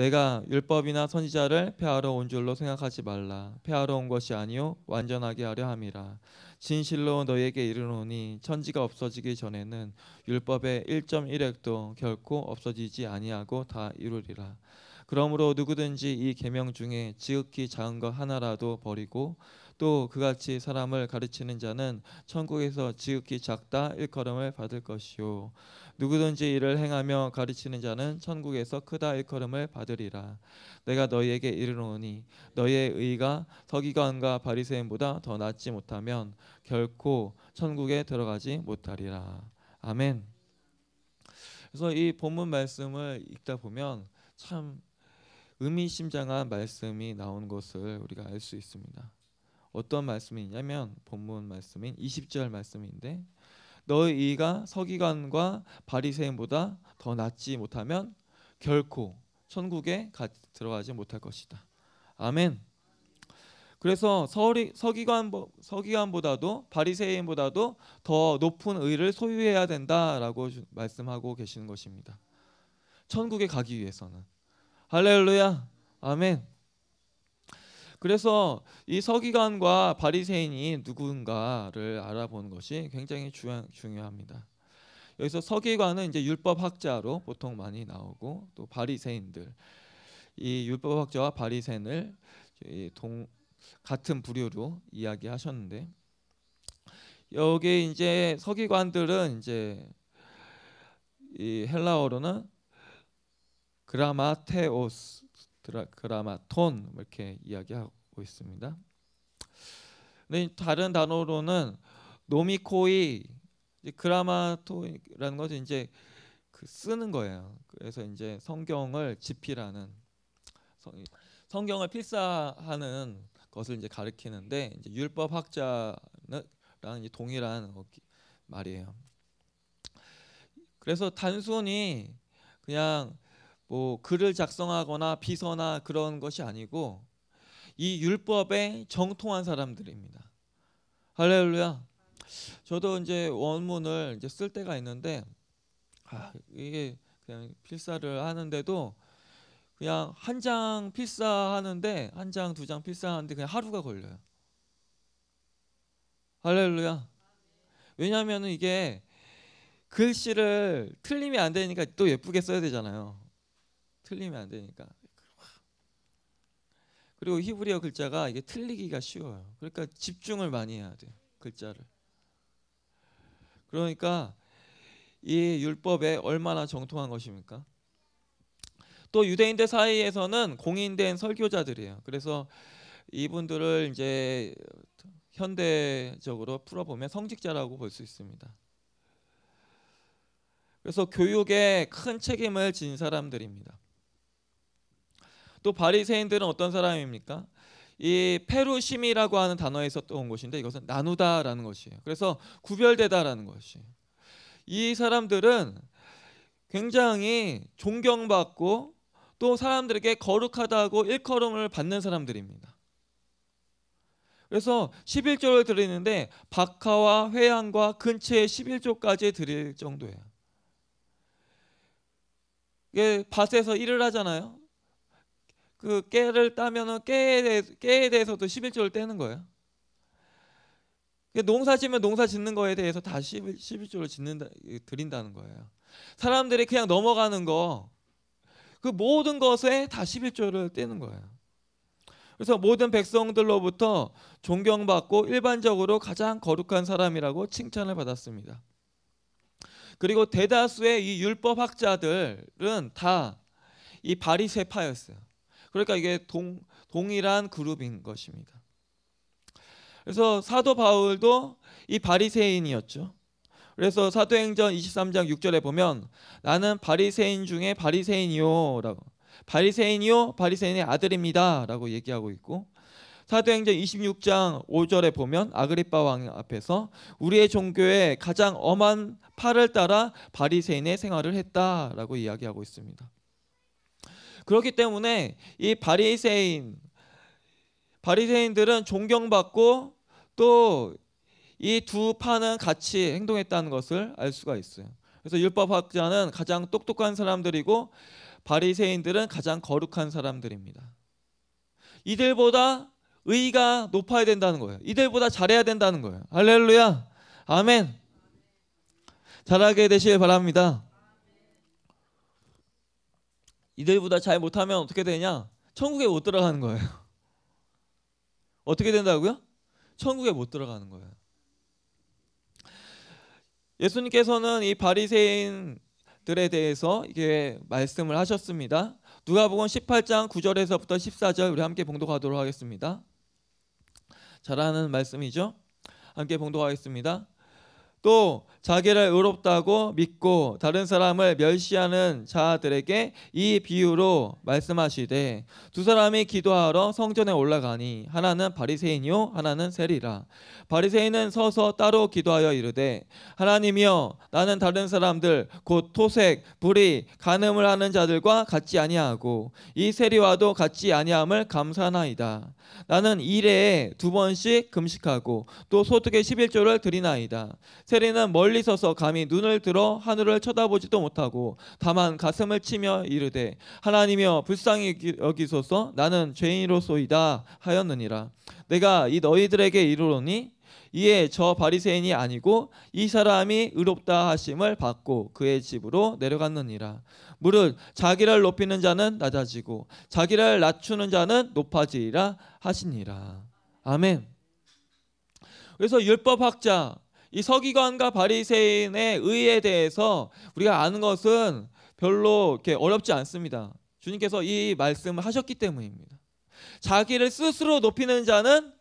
내가 율법이나 선지자를 폐하러 온 줄로 생각하지 말라. 폐하러 온 것이 아니요 완전하게 하려 함이라. 진실로 너에게 이르노니 천지가 없어지기 전에는 율법의 1.1획도 결코 없어지지 아니하고 다 이루리라. 그러므로 누구든지 이 계명 중에 지극히 작은 것 하나라도 버리고 또 그같이 사람을 가르치는 자는 천국에서 지극히 작다 일컬음을 받을 것이요 누구든지 이를 행하며 가르치는 자는 천국에서 크다 일컬음을 받으리라 내가 너희에게 이르노니 너희의 의가 서기관과 바리새인보다 더 낫지 못하면 결코 천국에 들어가지 못하리라 아멘 그래서 이 본문 말씀을 읽다 보면 참 의미심장한 말씀이 나온 것을 우리가 알 수 있습니다. 어떤 말씀이냐면 본문 말씀인 20절 말씀인데 너희가 서기관과 바리새인보다 더 낫지 못하면 결코 천국에 가, 들어가지 못할 것이다. 아멘. 그래서 서리, 서기관 서기관보다도 바리새인보다도 더 높은 의를 소유해야 된다라고 주, 말씀하고 계시는 것입니다. 천국에 가기 위해서는 할렐루야. 아멘. 그래서 이 서기관과 바리새인이 누군가를 알아보는 것이 굉장히 중요, 중요합니다. 여기서 서기관은 이제 율법 학자로 보통 많이 나오고 또 바리새인들 이 율법 학자와 바리새인을 동 같은 부류로 이야기하셨는데 여기 이제 서기관들은 이제 이 헬라어로는 그라마테오스 드라, 그라마톤 뭐 이렇게 이야기하고 있습니다. 네, 다른 단어로는 노미코이 그라마토라는 것은 이제 그 쓰는 거예요. 그래서 이제 성경을 집필하는 성, 경을 필사하는 것을 이제 가리키는데 이제 율법 학자랑 동일한 말이에요. 그래서 단순히 그냥 뭐 글을 작성하거나 비서나 그런 것이 아니고 이 율법에 정통한 사람들입니다. 할렐루야. 저도 이제 원문을 이제 쓸 때가 있는데 아, 이게 그냥 필사를 하는데도 그냥 한 장 필사하는데 한 장 두 장 필사하는데 그냥 하루가 걸려요. 할렐루야. 왜냐하면 이게 글씨를 틀림이 안 되니까 또 예쁘게 써야 되잖아요. 틀리면 안 되니까. 그리고 히브리어 글자가 이게 틀리기가 쉬워요. 그러니까 집중을 많이 해야 돼요. 글자를. 그러니까 이 율법에 얼마나 정통한 것입니까? 또 유대인들 사이에서는 공인된 설교자들이에요. 그래서 이분들을 이제 현대적으로 풀어보면 성직자라고 볼 수 있습니다. 그래서 교육에 큰 책임을 진 사람들입니다. 또 바리새인들은 어떤 사람입니까? 이 페루심이라고 하는 단어에서 또 온 것인데 이것은 나누다라는 것이에요. 그래서 구별되다라는 것이에요. 이 사람들은 굉장히 존경받고 또 사람들에게 거룩하다고 일컬음을 받는 사람들입니다. 그래서 11조를 드리는데 박하와 회양과 근처에 11조까지 드릴 정도예요. 이게 밭에서 일을 하잖아요. 그 깨를 따면은 깨에, 대해, 깨에 대해서도 11조를 떼는 거예요. 농사 지면 농사 짓는 거에 대해서 다 11, 조를 짓는다, 드린다는 거예요. 사람들이 그냥 넘어가는 거, 그 모든 것에 다 11조를 떼는 거예요. 그래서 모든 백성들로부터 존경받고 일반적으로 가장 거룩한 사람이라고 칭찬을 받았습니다. 그리고 대다수의 이 율법학자들은 다 이 바리새파였어요. 그러니까 이게 동, 동일한 그룹인 것입니다. 그래서 사도 바울도 이 바리새인이었죠. 그래서 사도행전 23장 6절에 보면 나는 바리새인 중에 바리새인이요라고 바리새인이요 바리새인의 아들입니다라고 얘기하고 있고 사도행전 26장 5절에 보면 아그리파 왕 앞에서 우리의 종교의 가장 엄한 팔을 따라 바리새인의 생활을 했다라고 이야기하고 있습니다. 그렇기 때문에 이 바리새인 바리새인들은 존경받고 또 이 두 파는 같이 행동했다는 것을 알 수가 있어요. 그래서 율법학자는 가장 똑똑한 사람들이고 바리새인들은 가장 거룩한 사람들입니다. 이들보다 의가 높아야 된다는 거예요. 이들보다 잘해야 된다는 거예요. 할렐루야. 아멘. 잘하게 되시길 바랍니다. 이들보다 잘 못하면 어떻게 되냐? 천국에 못 들어가는 거예요. 어떻게 된다고요? 천국에 못 들어가는 거예요. 예수님께서는 이 바리새인들에 대해서 이게 말씀을 하셨습니다. 누가복음 18장 9절에서부터 14절 우리 함께 봉독하도록 하겠습니다. 잘하는 말씀이죠. 함께 봉독하겠습니다. 또 자기를 의롭다고 믿고 다른 사람을 멸시하는 자들에게 이 비유로 말씀하시되 두 사람이 기도하러 성전에 올라가니 하나는 바리새인이요 하나는 세리라 바리새인은 서서 따로 기도하여 이르되 하나님이여 나는 다른 사람들 곧 토색 불이 간음을 하는 자들과 같지 아니하고 이 세리와도 같지 아니함을 감사하나이다 나는 일에 두 번씩 금식하고 또 소득의 11조를 드리나이다 세리는 멀리 멀리 서서 감히 눈을 들어 하늘을 쳐다보지도 못하고 다만 가슴을 치며 이르되 하나님여 이 불쌍히 여기소서 나는 죄인으로소이다 하였느니라 내가 이 너희들에게 이르노니 이에 저 바리새인이 아니고 이 사람이 의롭다 하심을 받고 그의 집으로 내려갔느니라. 무릇 자기를 높이는 자는 낮아지고 자기를 낮추는 자는 높아지리라 하시니라. 아멘. 그래서 율법 학자 이 서기관과 바리새인의 의에 대해서 우리가 아는 것은 별로 이렇게 어렵지 않습니다. 주님께서 이 말씀을 하셨기 때문입니다. 자기를 스스로 높이는 자는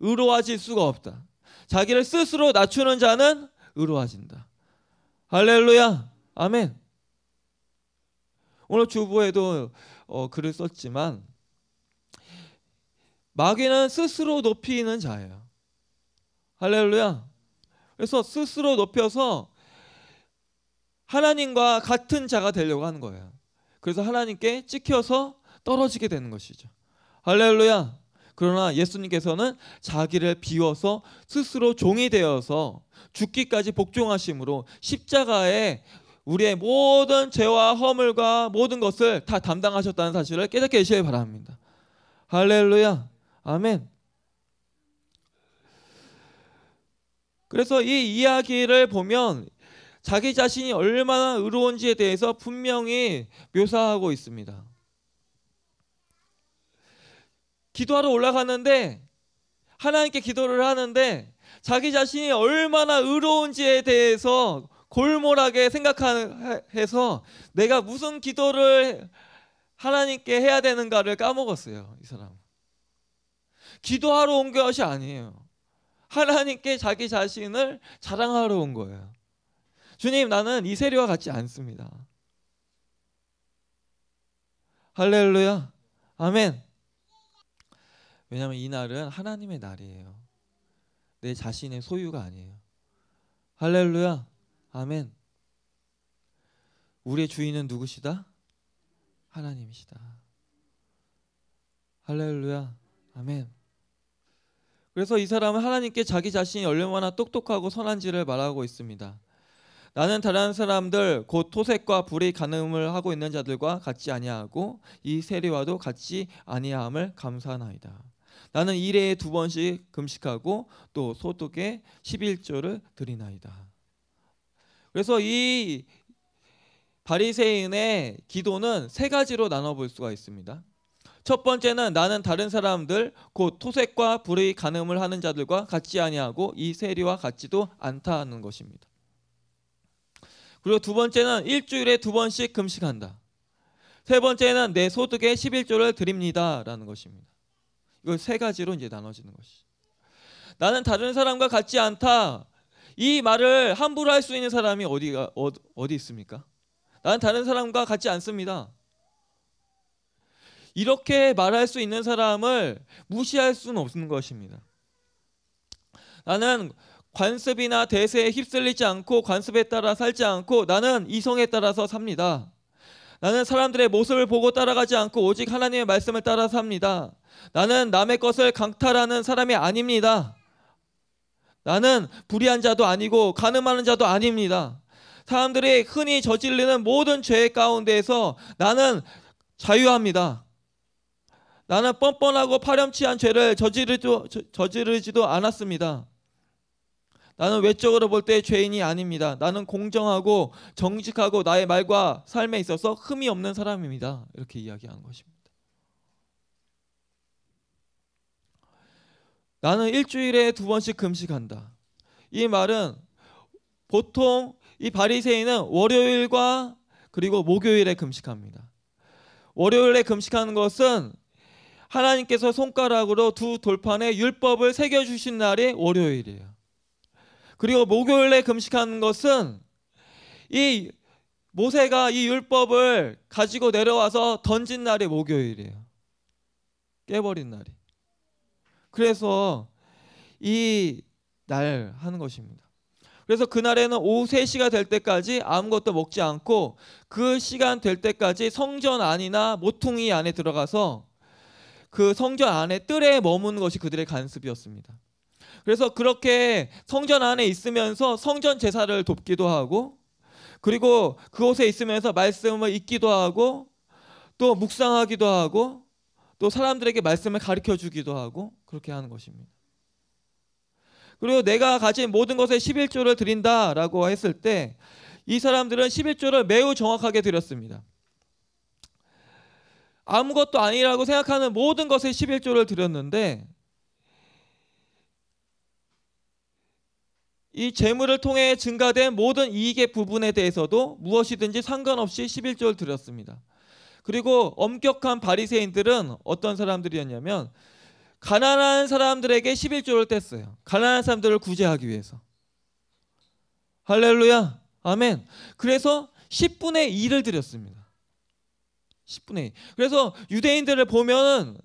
의로워질 수가 없다. 자기를 스스로 낮추는 자는 의로워진다. 할렐루야. 아멘. 오늘 주부에도 어, 글을 썼지만 마귀는 스스로 높이는 자예요. 할렐루야. 그래서 스스로 높여서 하나님과 같은 자가 되려고 하는 거예요. 그래서 하나님께 찍혀서 떨어지게 되는 것이죠. 할렐루야. 그러나 예수님께서는 자기를 비워서 스스로 종이 되어서 죽기까지 복종하심으로 십자가에 우리의 모든 죄와 허물과 모든 것을 다 담당하셨다는 사실을 깨닫게 되시길 바랍니다. 할렐루야. 아멘. 그래서 이 이야기를 보면 자기 자신이 얼마나 의로운지에 대해서 분명히 묘사하고 있습니다. 기도하러 올라가는데 하나님께 기도를 하는데 자기 자신이 얼마나 의로운지에 대해서 골몰하게 생각해서 내가 무슨 기도를 하나님께 해야 되는가를 까먹었어요. 이 사람. 기도하러 온 것이 아니에요. 하나님께 자기 자신을 자랑하러 온 거예요. 주님, 나는 이 세리와 같지 않습니다. 할렐루야. 아멘. 왜냐하면 이 날은 하나님의 날이에요. 내 자신의 소유가 아니에요. 할렐루야. 아멘. 우리의 주인은 누구시다? 하나님이시다. 할렐루야. 아멘. 그래서 이 사람은 하나님께 자기 자신이 얼마나 똑똑하고 선한지를 말하고 있습니다. 나는 다른 사람들 곧 토색과 불의 간음을 하고 있는 자들과 같지 아니하고 이 세리와도 같이 아니함을 감사하나이다. 나는 일에 두 번씩 금식하고 또 소득의 11조를 드리나이다. 그래서 이 바리새인의 기도는 세 가지로 나눠 볼 수가 있습니다. 첫 번째는 나는 다른 사람들 곧 토색과 불의 간음을 하는 자들과 같지 아니하고 이 세리와 같지도 않다 하는 것입니다. 그리고 두 번째는 일주일에 두 번씩 금식한다. 세 번째는 내 소득의 11조를 드립니다라는 것입니다. 이걸 세 가지로 이제 나눠지는 것이. 나는 다른 사람과 같지 않다. 이 말을 함부로 할 수 있는 사람이 어디가 어, 어디 있습니까? 나는 다른 사람과 같지 않습니다. 이렇게 말할 수 있는 사람을 무시할 수는 없는 것입니다. 나는 관습이나 대세에 휩쓸리지 않고 관습에 따라 살지 않고 나는 이성에 따라서 삽니다. 나는 사람들의 모습을 보고 따라가지 않고 오직 하나님의 말씀을 따라 삽니다. 나는 남의 것을 강탈하는 사람이 아닙니다. 나는 불의한 자도 아니고 가늠하는 자도 아닙니다. 사람들이 흔히 저지르는 모든 죄 가운데에서 나는 자유합니다. 나는 뻔뻔하고 파렴치한 죄를 저지르지도, 저지르지도 않았습니다. 나는 외적으로 볼 때 죄인이 아닙니다. 나는 공정하고 정직하고 나의 말과 삶에 있어서 흠이 없는 사람입니다. 이렇게 이야기하는 것입니다. 나는 일주일에 두 번씩 금식한다. 이 말은 보통 이 바리새인은 월요일과 그리고 목요일에 금식합니다. 월요일에 금식하는 것은 하나님께서 손가락으로 두 돌판에 율법을 새겨 주신 날이 월요일이에요. 그리고 목요일에 금식하는 것은 이 모세가 이 율법을 가지고 내려와서 던진 날이 목요일이에요. 깨버린 날이. 그래서 이 날 하는 것입니다. 그래서 그날에는 오후 3시가 될 때까지 아무것도 먹지 않고 그 시간 될 때까지 성전 안이나 모퉁이 안에 들어가서 그 성전 안에 뜰에 머무는 것이 그들의 간습이었습니다. 그래서 그렇게 성전 안에 있으면서 성전 제사를 돕기도 하고 그리고 그곳에 있으면서 말씀을 읽기도 하고 또 묵상하기도 하고 또 사람들에게 말씀을 가르쳐 주기도 하고 그렇게 하는 것입니다. 그리고 내가 가진 모든 것에 11조를 드린다라고 했을 때 이 사람들은 11조를 매우 정확하게 드렸습니다. 아무것도 아니라고 생각하는 모든 것에 11조를 드렸는데 이 재물을 통해 증가된 모든 이익의 부분에 대해서도 무엇이든지 상관없이 11조를 드렸습니다. 그리고 엄격한 바리새인들은 어떤 사람들이었냐면 가난한 사람들에게 11조를 뗐어요. 가난한 사람들을 구제하기 위해서. 할렐루야. 아멘. 그래서 10분의 1을 드렸습니다. 10분의 1. 그래서 유대인들을 보면은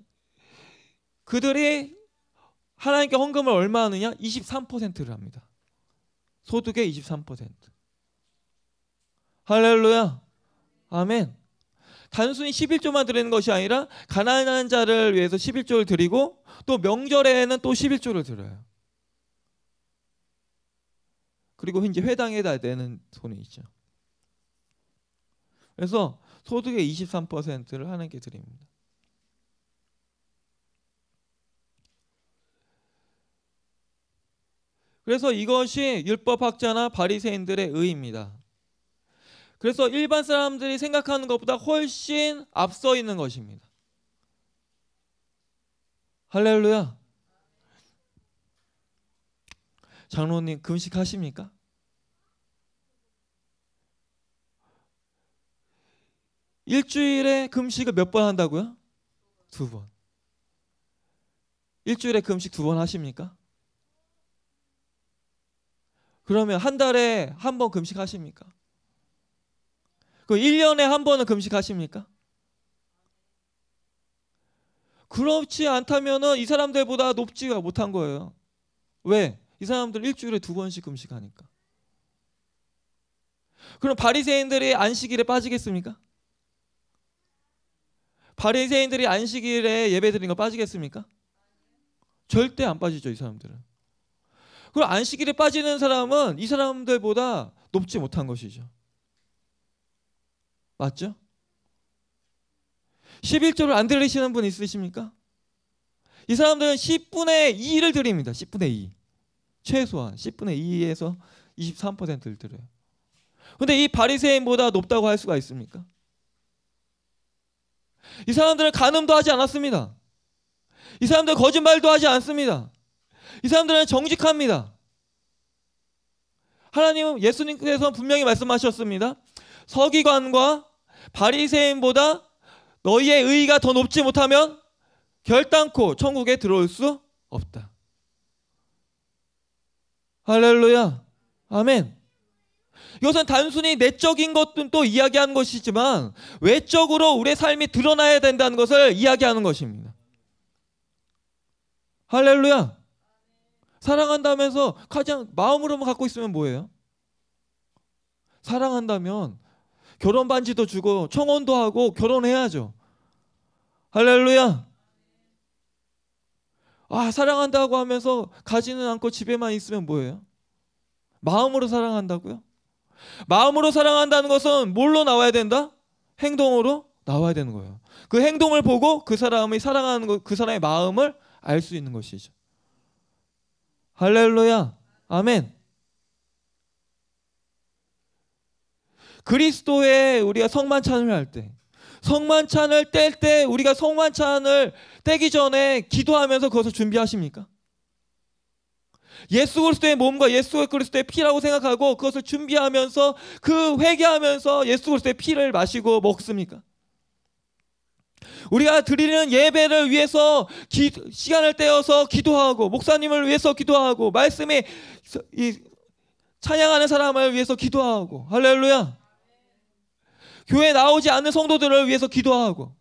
그들이 하나님께 헌금을 얼마 하느냐? 23%를 합니다. 소득의 23%. 할렐루야. 아멘. 단순히 11조만 드리는 것이 아니라 가난한 자를 위해서 11조를 드리고 또 명절에는 또 11조를 드려요. 그리고 이제 회당에다 내는 돈이 있죠. 그래서 소득의 23%를 하나님께 드립니다. 그래서 이것이 율법학자나 바리새인들의 의입니다. 그래서 일반 사람들이 생각하는 것보다 훨씬 앞서 있는 것입니다. 할렐루야. 장로님 금식 하십니까? 일주일에 금식을 몇 번 한다고요? 두 번. 일주일에 금식 두 번 하십니까? 그러면 한 달에 한 번 금식하십니까? 그 1년에 한 번은 금식하십니까? 그렇지 않다면이 사람들보다 높지가 못한 거예요. 왜? 이 사람들 일주일에 두 번씩 금식하니까. 그럼 바리새인들이 안식일에 빠지겠습니까? 바리새인들이 안식일에 예배드린 거 빠지겠습니까? 절대 안 빠지죠 이 사람들은. 그리고 안식일에 빠지는 사람은 이 사람들보다 높지 못한 것이죠. 맞죠? 11조를 안 들으시는 분 있으십니까? 이 사람들은 10분의 2를 드립니다. 10분의 2. 최소한 10분의 2에서 23%를 드려요. 근데 이 바리새인보다 높다고 할 수가 있습니까? 이 사람들은 간음도 하지 않았습니다. 이 사람들은 거짓말도 하지 않습니다. 이 사람들은 정직합니다. 하나님은 예수님께서 분명히 말씀하셨습니다. 서기관과 바리새인보다 너희의 의가 더 높지 못하면 결단코 천국에 들어올 수 없다. 할렐루야. 아멘. 이것은 단순히 내적인 것도 이야기하는 것이지만 외적으로 우리의 삶이 드러나야 된다는 것을 이야기하는 것입니다. 할렐루야. 사랑한다면서 가장 마음으로만 갖고 있으면 뭐예요? 사랑한다면 결혼 반지도 주고 청혼도 하고 결혼해야죠. 할렐루야. 아, 사랑한다고 하면서 가지는 않고 집에만 있으면 뭐예요? 마음으로 사랑한다고요? 마음으로 사랑한다는 것은 뭘로 나와야 된다? 행동으로 나와야 되는 거예요. 그 행동을 보고 그 사람이 사랑하는 것, 그 사람의 마음을 알 수 있는 것이죠. 할렐루야. 아멘. 그리스도의 우리가 성만찬을 할 때, 성만찬을 뗄 때 우리가 성만찬을 떼기 전에 기도하면서 그것을 준비하십니까? 예수 그리스도의 몸과 예수 그리스도의 피라고 생각하고 그것을 준비하면서 그 회개하면서 예수 그리스도의 피를 마시고 먹습니까? 우리가 드리는 예배를 위해서 기, 시간을 떼어서 기도하고 목사님을 위해서 기도하고 말씀에 이, 찬양하는 사람을 위해서 기도하고 할렐루야. 교회 나오지 않는 성도들을 위해서 기도하고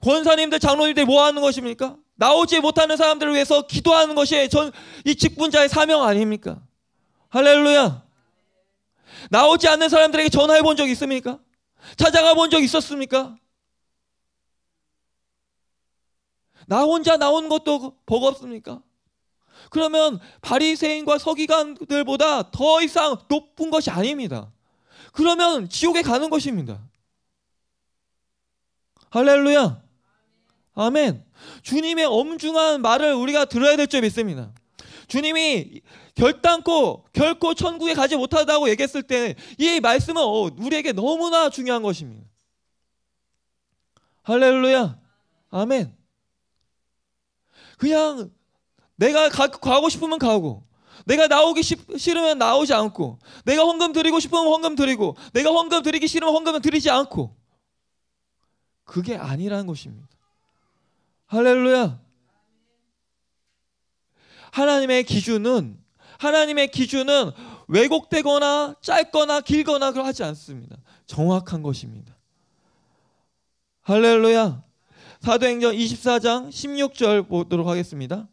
권사님들 장로님들 뭐 하는 것입니까? 나오지 못하는 사람들을 위해서 기도하는 것이 전 이 직분자의 사명 아닙니까? 할렐루야. 나오지 않는 사람들에게 전화해 본적 있습니까? 찾아가 본 적 있었습니까? 나 혼자 나온 것도 버겁습니까? 그러면 바리새인과 서기관들보다 더 이상 높은 것이 아닙니다. 그러면 지옥에 가는 것입니다. 할렐루야. 아멘. 주님의 엄중한 말을 우리가 들어야 될 점이 있습니다. 주님이 결단코 결코 천국에 가지 못하다고 얘기했을 때 이 말씀은 어, 우리에게 너무나 중요한 것입니다. 할렐루야. 아멘. 그냥 내가 가, 가고 싶으면 가고 내가 나오기 싫으면 나오지 않고 내가 헌금 드리고 싶으면 헌금 드리고 내가 헌금 드리기 싫으면 헌금 드리지 않고 그게 아니라는 것입니다. 할렐루야. 하나님의 기준은 하나님의 기준은 왜곡되거나 짧거나 길거나 그걸 하지 않습니다. 정확한 것입니다. 할렐루야. 사도행전 24장 16절 보도록 하겠습니다.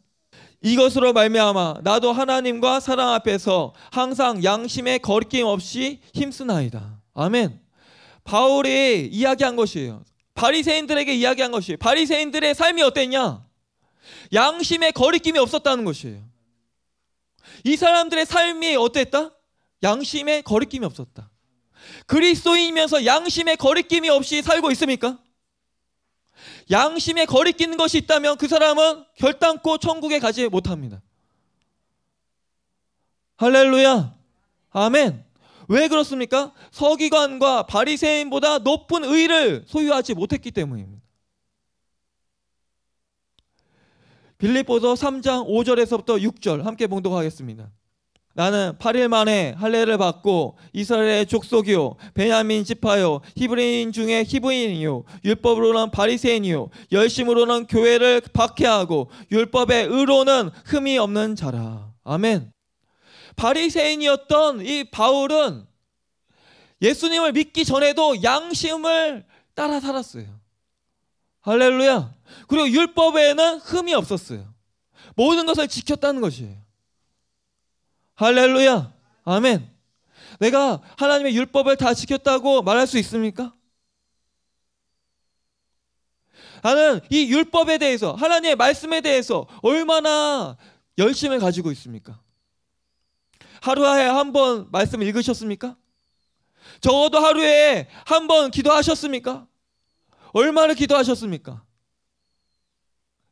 이것으로 말미암아 나도 하나님과 사랑 앞에서 항상 양심에 거리낌 없이 힘쓰나이다. 아멘. 바울이 이야기한 것이에요. 바리새인들에게 이야기한 것이 바리새인들의 삶이 어땠냐? 양심의 거리낌이 없었다는 것이에요. 이 사람들의 삶이 어땠다? 양심의 거리낌이 없었다. 그리스도인이면서 양심의 거리낌이 없이 살고 있습니까? 양심의 거리끼는 것이 있다면 그 사람은 결단코 천국에 가지 못합니다. 할렐루야. 아멘. 왜 그렇습니까? 서기관과 바리새인보다 높은 의를 소유하지 못했기 때문입니다. 빌립보서 3장 5절에서부터 6절 함께 봉독하겠습니다. 나는 8일 만에 할례를 받고 이스라엘의 족속이요 베냐민 지파요 히브리인 중에 히브리인이요 율법으로는 바리새인이요 열심으로는 교회를 박해하고 율법의 의로는 흠이 없는 자라. 아멘. 바리새인이었던 이 바울은 예수님을 믿기 전에도 양심을 따라 살았어요. 할렐루야. 그리고 율법에는 흠이 없었어요. 모든 것을 지켰다는 것이에요. 할렐루야. 아멘. 내가 하나님의 율법을 다 지켰다고 말할 수 있습니까? 나는 이 율법에 대해서, 하나님의 말씀에 대해서 얼마나 열심을 가지고 있습니까? 하루에 한 번 말씀 읽으셨습니까? 적어도 하루에 한 번 기도하셨습니까? 얼마나 기도하셨습니까?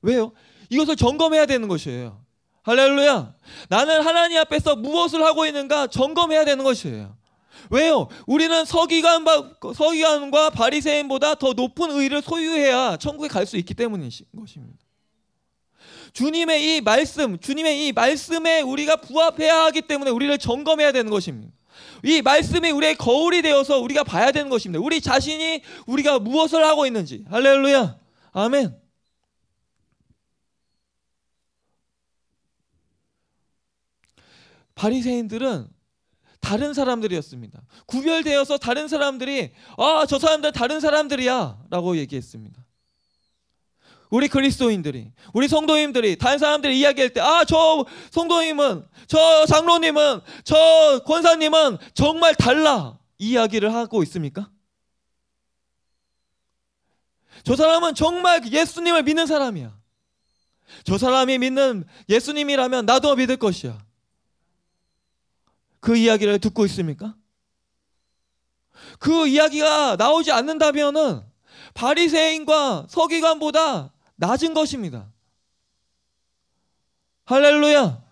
왜요? 이것을 점검해야 되는 것이에요. 할렐루야. 나는 하나님 앞에서 무엇을 하고 있는가 점검해야 되는 것이에요. 왜요? 우리는 서기관, 서기관과 바리새인보다 더 높은 의를 소유해야 천국에 갈 수 있기 때문인 것입니다. 주님의 이 말씀, 주님의 이 말씀에 우리가 부합해야 하기 때문에 우리를 점검해야 되는 것입니다. 이 말씀이 우리의 거울이 되어서 우리가 봐야 되는 것입니다. 우리 자신이 우리가 무엇을 하고 있는지. 할렐루야. 아멘. 바리새인들은 다른 사람들이었습니다. 구별되어서 다른 사람들이 아, 저 사람들 다른 사람들이야라고 얘기했습니다. 우리 그리스도인들이, 우리 성도님들이, 다른 사람들이 이야기할 때, 아, 저 성도님은, 저 장로님은, 저 권사님은 정말 달라. 이야기를 하고 있습니까? 저 사람은 정말 예수님을 믿는 사람이야. 저 사람이 믿는 예수님이라면 나도 믿을 것이야. 그 이야기를 듣고 있습니까? 그 이야기가 나오지 않는다면은 바리새인과 서기관보다 낮은 것입니다. 할렐루야!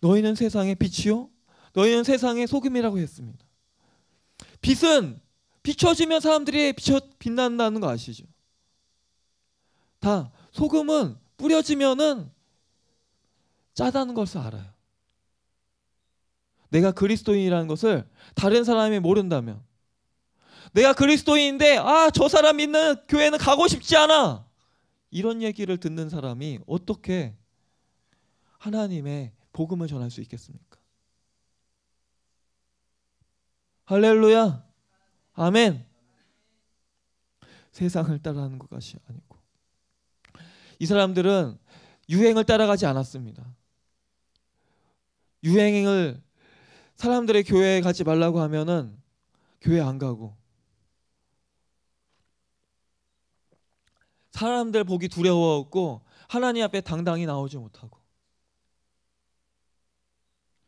너희는 세상의 빛이요? 너희는 세상의 소금이라고 했습니다. 빛은 비춰지면 사람들이 비춰, 빛난다는 거 아시죠? 다 소금은 뿌려지면은 짜다는 것을 알아요. 내가 그리스도인이라는 것을 다른 사람이 모른다면 내가 그리스도인인데 아, 저 사람 있는 교회는 가고 싶지 않아. 이런 얘기를 듣는 사람이 어떻게 하나님의 복음을 전할 수 있겠습니까? 할렐루야. 아멘. 세상을 따라하는 것이 아니고 이 사람들은 유행을 따라가지 않았습니다. 유행을 사람들의 교회에 가지 말라고 하면은 교회 안 가고 사람들 보기 두려워하고 하나님 앞에 당당히 나오지 못하고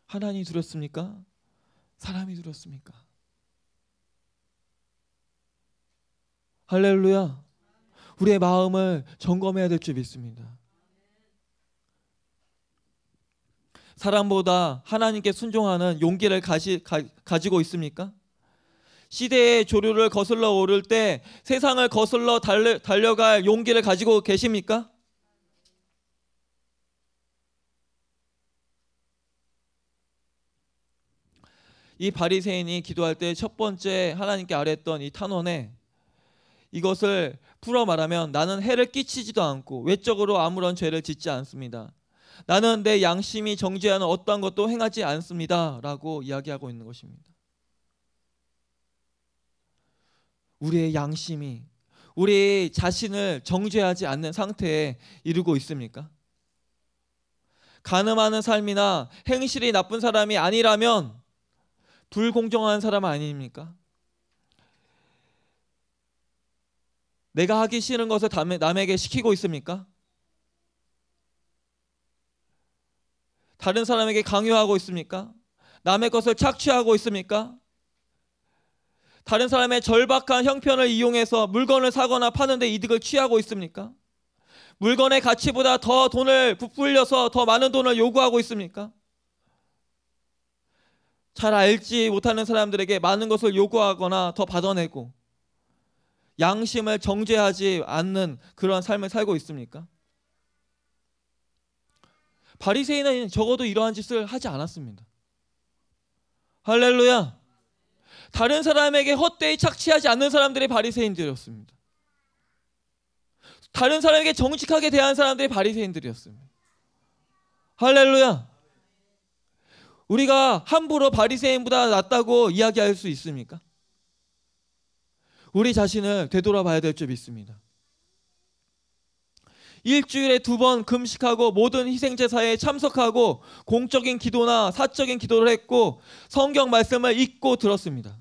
하나님이 두렵습니까? 사람이 두렵습니까? 할렐루야. 우리의 마음을 점검해야 될 줄 믿습니다. 사람보다 하나님께 순종하는 용기를 가시, 가, 가지고 있습니까? 시대의 조류를 거슬러 오를 때 세상을 거슬러 달려, 달려갈 용기를 가지고 계십니까? 이 바리새인이 기도할 때 첫 번째 하나님께 아뢰했던 이 탄원에 이것을 풀어 말하면 나는 해를 끼치지도 않고 외적으로 아무런 죄를 짓지 않습니다. 나는 내 양심이 정죄하는 어떠 것도 행하지 않습니다라고 이야기하고 있는 것입니다. 우리의 양심이 우리 자신을 정죄하지 않는 상태에 이르고 있습니까? 가늠하는 삶이나 행실이 나쁜 사람이 아니라면 불공정한 사람 아닙니까? 내가 하기 싫은 것을 남에게 시키고 있습니까? 다른 사람에게 강요하고 있습니까? 남의 것을 착취하고 있습니까? 다른 사람의 절박한 형편을 이용해서 물건을 사거나 파는데 이득을 취하고 있습니까? 물건의 가치보다 더 돈을 부풀려서 더 많은 돈을 요구하고 있습니까? 잘 알지 못하는 사람들에게 많은 것을 요구하거나 더 받아내고 양심을 정죄하지 않는 그러한 삶을 살고 있습니까? 바리새인은 적어도 이러한 짓을 하지 않았습니다. 할렐루야. 다른 사람에게 헛되이 착취하지 않는 사람들의 바리새인들이었습니다. 다른 사람에게 정직하게 대한 사람들의 바리새인들이었습니다. 할렐루야. 우리가 함부로 바리새인보다 낫다고 이야기할 수 있습니까? 우리 자신을 되돌아봐야 될 줄 믿습니다. 일주일에 두 번 금식하고 모든 희생제사에 참석하고 공적인 기도나 사적인 기도를 했고 성경 말씀을 읽고 들었습니다.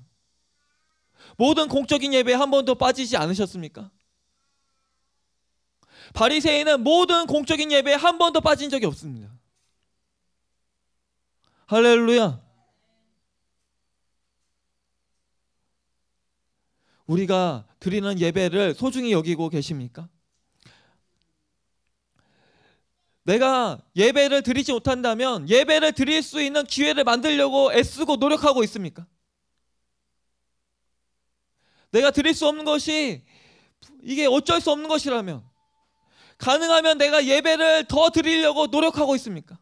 모든 공적인 예배에 한 번도 빠지지 않으셨습니까? 바리새인은 모든 공적인 예배에 한 번도 빠진 적이 없습니다. 할렐루야. 우리가 드리는 예배를 소중히 여기고 계십니까? 내가 예배를 드리지 못한다면 예배를 드릴 수 있는 기회를 만들려고 애쓰고 노력하고 있습니까? 내가 드릴 수 없는 것이 이게 어쩔 수 없는 것이라면 가능하면 내가 예배를 더 드리려고 노력하고 있습니까?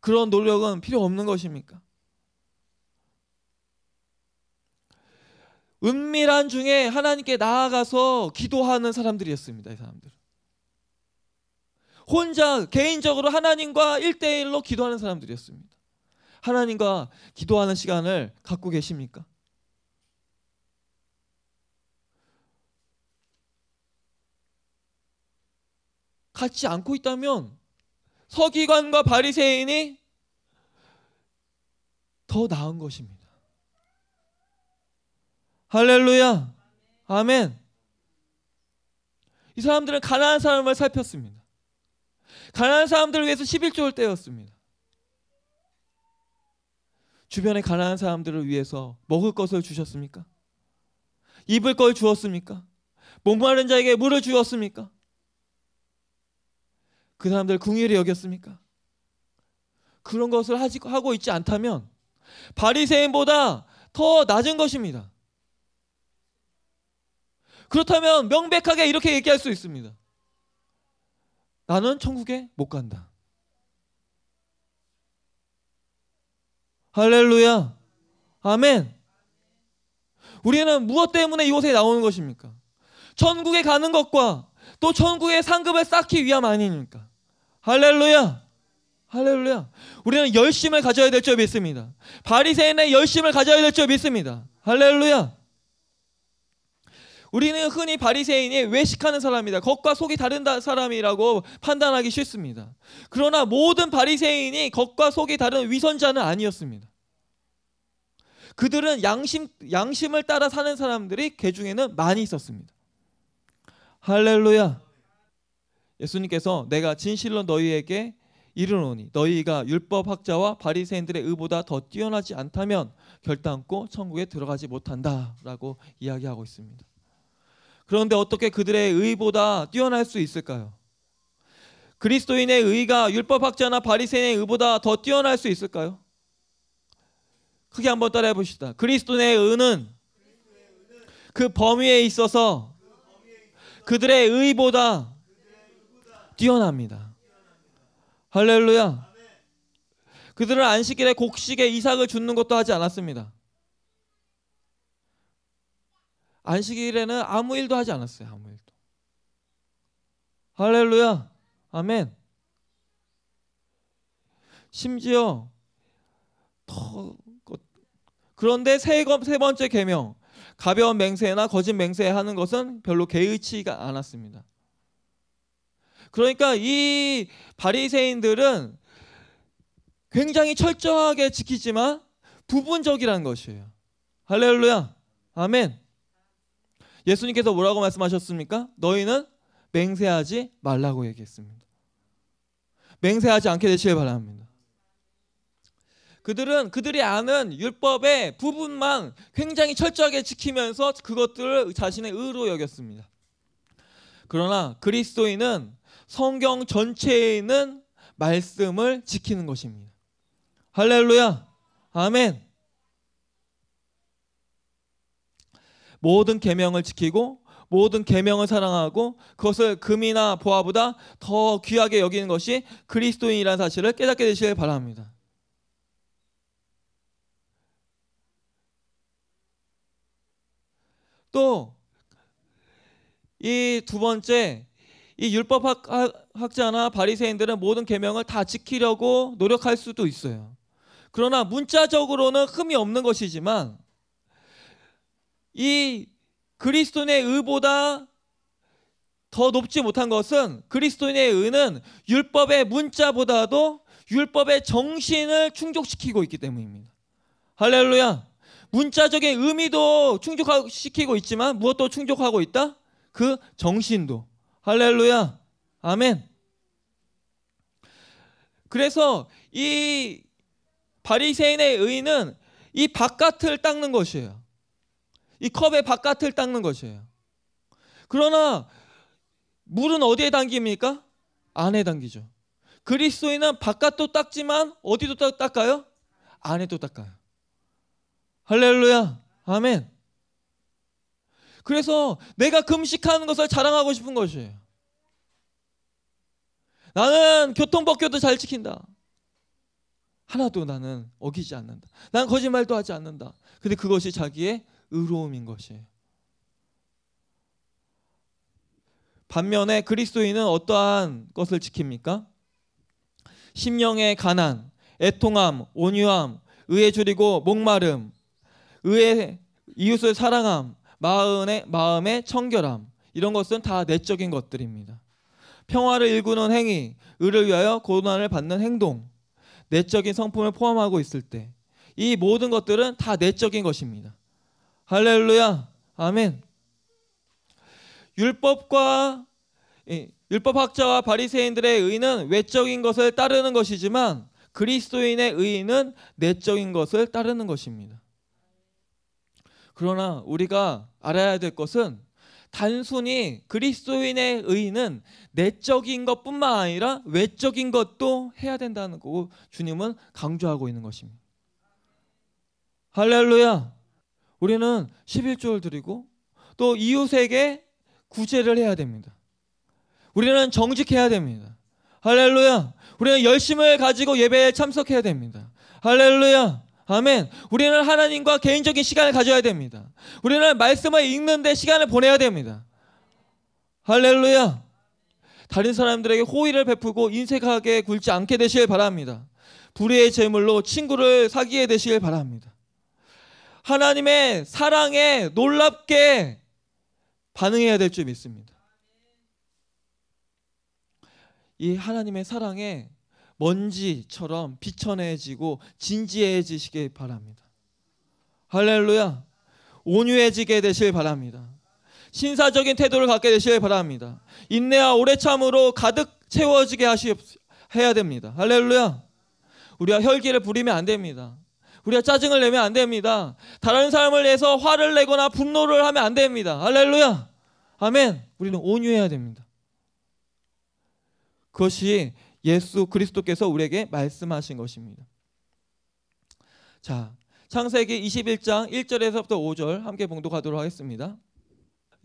그런 노력은 필요 없는 것입니까? 은밀한 중에 하나님께 나아가서 기도하는 사람들이었습니다. 이 사람들은 혼자 개인적으로 하나님과 1대1로 기도하는 사람들이었습니다. 하나님과 기도하는 시간을 갖고 계십니까? 갖지 않고 있다면 서기관과 바리새인이 더 나은 것입니다. 할렐루야. 아멘. 이 사람들은 가난한 사람을 살폈습니다. 가난한 사람들을 위해서 11조를 떼었습니다. 주변에 가난한 사람들을 위해서 먹을 것을 주셨습니까? 입을 걸 주었습니까? 목마른 자에게 물을 주었습니까? 그 사람들 궁일이 여겼습니까? 그런 것을 하고 있지 않다면 바리새인보다 더 낮은 것입니다. 그렇다면 명백하게 이렇게 얘기할 수 있습니다. 나는 천국에 못 간다. 할렐루야. 아멘. 우리는 무엇 때문에 이곳에 나오는 것입니까? 천국에 가는 것과 또 천국의 상급을 쌓기 위함 아니니까 할렐루야. 할렐루야. 우리는 열심을 가져야 될 줄 믿습니다. 바리새인의 열심을 가져야 될 줄 믿습니다. 할렐루야. 우리는 흔히 바리새인이 외식하는 사람이다. 겉과 속이 다른 사람이라고 판단하기 쉽습니다. 그러나 모든 바리새인이 겉과 속이 다른 위선자는 아니었습니다. 그들은 양심 양심을 따라 사는 사람들이 개 중에는 많이 있었습니다. 할렐루야. 예수님께서 내가 진실로 너희에게 이르노니 너희가 율법 학자와 바리새인들의 의보다 더 뛰어나지 않다면 결단코 천국에 들어가지 못한다라고 이야기하고 있습니다. 그런데 어떻게 그들의 의보다 뛰어날 수 있을까요? 그리스도인의 의가 율법학자나 바리새인의 의보다 더 뛰어날 수 있을까요? 크게 한번 따라해 봅시다. 그리스도인의 의는 그 범위에 있어서 그들의 의보다 뛰어납니다. 할렐루야. 그들은 안식일에 곡식에 이삭을 줍는 것도 하지 않았습니다. 안식일에는 아무 일도 하지 않았어요. 아무 일도. 할렐루야. 아멘. 심지어 더 그런데 세, 세 번째 계명 가벼운 맹세나 거짓 맹세하는 것은 별로 개의치가 않았습니다. 그러니까 이 바리새인들은 굉장히 철저하게 지키지만 부분적이라는 것이에요. 할렐루야. 아멘. 예수님께서 뭐라고 말씀하셨습니까? 너희는 맹세하지 말라고 얘기했습니다. 맹세하지 않게 되시길 바랍니다. 그들은 그들이 아는 율법의 부분만 굉장히 철저하게 지키면서 그것들을 자신의 의로 여겼습니다. 그러나 그리스도인은 성경 전체에 있는 말씀을 지키는 것입니다. 할렐루야. 아멘. 모든 계명을 지키고 모든 계명을 사랑하고 그것을 금이나 보화보다 더 귀하게 여기는 것이 그리스도인이라는 사실을 깨닫게 되시길 바랍니다. 또 이 두 번째 이 율법 학자나 바리새인들은 모든 계명을 다 지키려고 노력할 수도 있어요. 그러나 문자적으로는 흠이 없는 것이지만 이 그리스도인의 의보다 더 높지 못한 것은 그리스도인의 의는 율법의 문자보다도 율법의 정신을 충족시키고 있기 때문입니다. 할렐루야. 문자적인 의미도 충족시키고 있지만 무엇도 충족하고 있다? 그 정신도. 할렐루야. 아멘. 그래서 이 바리새인의 의는 이 바깥을 닦는 것이에요. 이 컵의 바깥을 닦는 것이에요. 그러나 물은 어디에 담깁니까? 안에 담기죠. 그리스도인은 바깥도 닦지만 어디도 닦아요? 안에도 닦아요. 할렐루야. 아멘. 그래서 내가 금식하는 것을 자랑하고 싶은 것이에요. 나는 교통법규도 잘 지킨다. 하나도 나는 어기지 않는다. 난 거짓말도 하지 않는다. 근데 그것이 자기의 의로움인 것이에요. 반면에 그리스도인은 어떠한 것을 지킵니까? 심령의 가난, 애통함, 온유함, 의에 줄이고 목마름, 의에 이웃을 사랑함, 마음의 마음의 청결함 이런 것은 다 내적인 것들입니다. 평화를 일구는 행위, 의를 위하여 고난을 받는 행동, 내적인 성품을 포함하고 있을 때 이 모든 것들은 다 내적인 것입니다. 할렐루야. 아멘. 율법과 율법 학자와 바리새인들의 의는 외적인 것을 따르는 것이지만 그리스도인의 의는 내적인 것을 따르는 것입니다. 그러나 우리가 알아야 될 것은 단순히 그리스도인의 의는 내적인 것뿐만 아니라 외적인 것도 해야 된다는 거고 주님은 강조하고 있는 것입니다. 할렐루야. 우리는 11조를 드리고 또 이웃에게 구제를 해야 됩니다. 우리는 정직해야 됩니다. 할렐루야. 우리는 열심을 가지고 예배에 참석해야 됩니다. 할렐루야. 아멘. 우리는 하나님과 개인적인 시간을 가져야 됩니다. 우리는 말씀을 읽는데 시간을 보내야 됩니다. 할렐루야. 다른 사람들에게 호의를 베푸고 인색하게 굴지 않게 되시길 바랍니다. 불의의 제물로 친구를 사귀게 되시길 바랍니다. 하나님의 사랑에 놀랍게 반응해야 될 줄 믿습니다. 이 하나님의 사랑에 먼지처럼 비천해지고 진지해지시길 바랍니다. 할렐루야. 온유해지게 되실 바랍니다. 신사적인 태도를 갖게 되시길 바랍니다. 인내와 오래 참으로 가득 채워지게 하시 야 됩니다. 할렐루야. 우리가 혈기를 부리면 안 됩니다. 우리가 짜증을 내면 안 됩니다. 다른 사람을 내서 화를 내거나 분노를 하면 안 됩니다. 할렐루야. 아멘. 우리는 온유해야 됩니다. 그것이 예수 그리스도께서 우리에게 말씀하신 것입니다. 자, 창세기 21장 1절에서부터 5절 함께 봉독하도록 하겠습니다.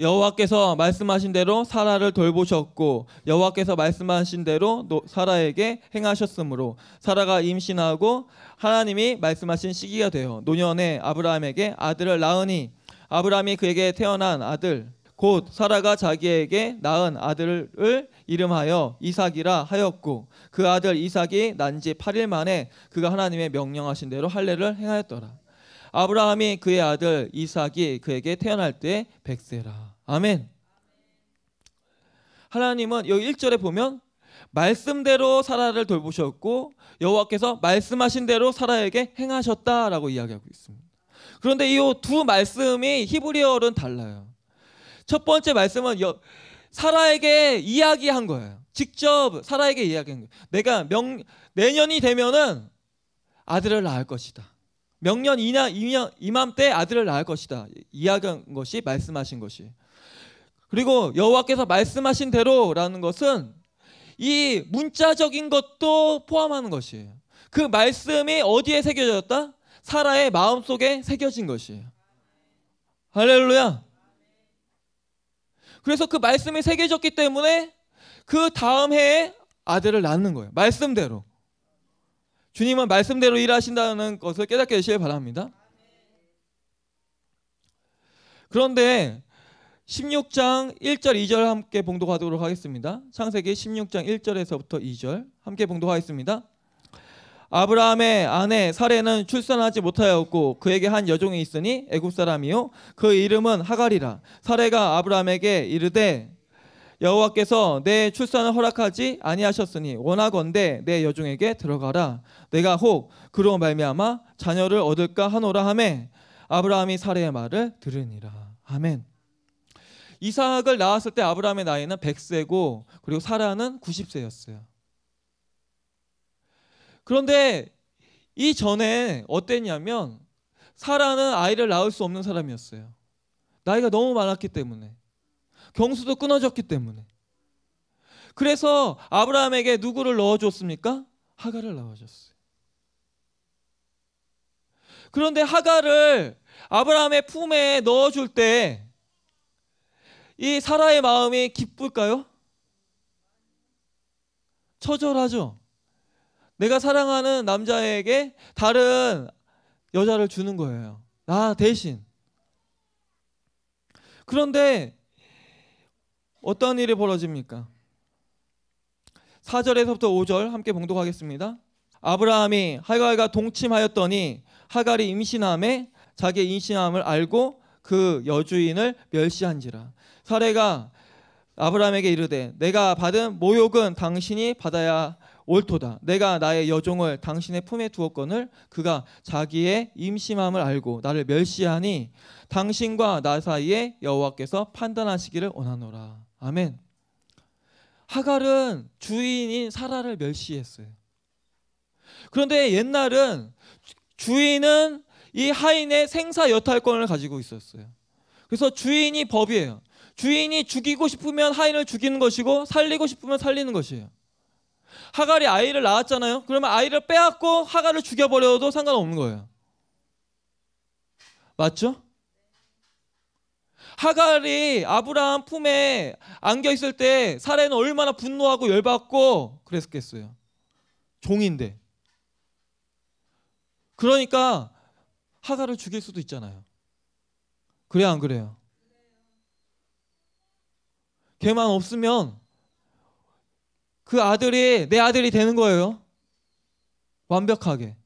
여호와께서 말씀하신 대로 사라를 돌보셨고 여호와께서 말씀하신 대로 사라에게 행하셨으므로 사라가 임신하고 하나님이 말씀하신 시기가 되어 노년에 아브라함에게 아들을 낳으니 아브라함이 그에게 태어난 아들 곧 사라가 자기에게 낳은 아들을 이름하여 이삭이라 하였고 그 아들 이삭이 난 지 8일 만에 그가 하나님의 명령하신 대로 할례를 행하였더라. 아브라함이 그의 아들 이삭이 그에게 태어날 때 백세라. 아멘. 하나님은 여기 1절에 보면 말씀대로 사라를 돌보셨고 여호와께서 말씀하신 대로 사라에게 행하셨다라고 이야기하고 있습니다. 그런데 이 두 말씀이 히브리어는 달라요. 첫 번째 말씀은 여, 사라에게 이야기한 거예요. 직접 사라에게 이야기한 거예요. 내가 명, 내년이 되면은 아들을 낳을 것이다. 명년 이나 이맘때 아들을 낳을 것이다. 이야기한 것이 말씀하신 것이. 그리고 여호와께서 말씀하신 대로라는 것은 이 문자적인 것도 포함하는 것이에요. 그 말씀이 어디에 새겨졌다? 사라의 마음속에 새겨진 것이에요. 할렐루야. 그래서 그 말씀이 새겨졌기 때문에 그 다음 해에 아들을 낳는 거예요. 말씀대로. 주님은 말씀대로 일하신다는 것을 깨닫게 되시길 바랍니다. 그런데 16장 1절 2절 함께 봉독하도록 하겠습니다. 창세기 16장 1절에서부터 2절 함께 봉독하겠습니다. 아브라함의 아내 사례는 출산하지 못하였고 그에게 한 여종이 있으니 애굽 사람이요 그 이름은 하갈이라 사례가 아브라함에게 이르되 여호와께서 내 출산을 허락하지 아니하셨으니 원하건대 내 여종에게 들어가라 내가 혹 그로 말미암아 자녀를 얻을까 하노라 하매 아브라함이 사례의 말을 들으니라 아멘 이삭을 낳았을 때 아브라함의 나이는 100세고 그리고 사라는 90세였어요. 그런데 이 전에 어땠냐면 사라는 아이를 낳을 수 없는 사람이었어요. 나이가 너무 많았기 때문에 경수도 끊어졌기 때문에 그래서 아브라함에게 누구를 넣어줬습니까? 하가를 넣어줬어요. 그런데 하가를 아브라함의 품에 넣어줄 때이 사라의 마음이 기쁠까요? 처절하죠. 내가 사랑하는 남자에게 다른 여자를 주는 거예요. 나 아, 대신. 그런데 어떤 일이 벌어집니까? 4절에서부터 5절 함께 봉독하겠습니다. 아브라함이 하갈과 동침하였더니 하갈이 임신함에 자기 임신함을 알고 그 여주인을 멸시한지라. 사례가 아브라함에게 이르되 내가 받은 모욕은 당신이 받아야 옳도다. 내가 나의 여종을 당신의 품에 두었건을 그가 자기의 임심함을 알고 나를 멸시하니 당신과 나 사이에 여호와께서 판단하시기를 원하노라. 아멘. 하갈은 주인인 사라를 멸시했어요. 그런데 옛날은 주인은 이 하인의 생사 여탈권을 가지고 있었어요. 그래서 주인이 법이에요. 주인이 죽이고 싶으면 하인을 죽이는 것이고 살리고 싶으면 살리는 것이에요. 하갈이 아이를 낳았잖아요. 그러면 아이를 빼앗고 하갈을 죽여버려도 상관없는 거예요. 맞죠? 하갈이 아브라함 품에 안겨 있을 때 사례는 얼마나 분노하고 열받고 그랬겠어요. 종인데. 그러니까 하갈을 죽일 수도 있잖아요. 그래 안 그래요? 걔만 없으면 그 아들이 내 아들이 되는 거예요. 완벽하게.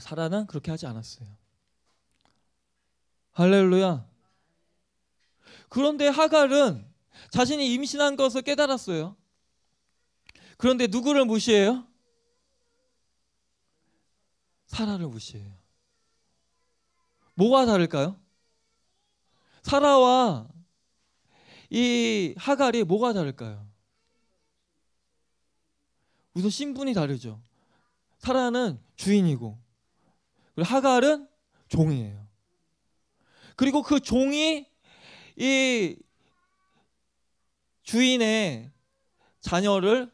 사라는 그렇게 하지 않았어요. 할렐루야. 그런데 하갈은 자신이 임신한 것을 깨달았어요. 그런데 누구를 무시해요? 사라를 무시해요. 뭐가 다를까요? 사라와 이 하갈이 뭐가 다를까요? 우선 신분이 다르죠. 사라는 주인이고 그리고 하갈은 종이에요. 그리고 그 종이 이 주인의 자녀를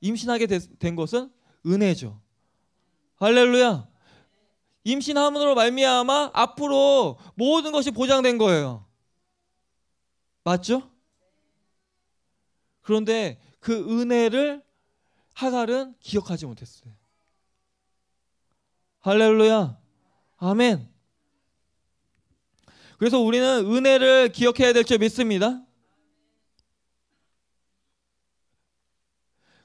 임신하게 된 것은 은혜죠. 할렐루야. 임신함으로 말미암아 앞으로 모든 것이 보장된 거예요. 맞죠? 그런데 그 은혜를 하갈은 기억하지 못했어요. 할렐루야. 아멘. 그래서 우리는 은혜를 기억해야 될 줄 믿습니다.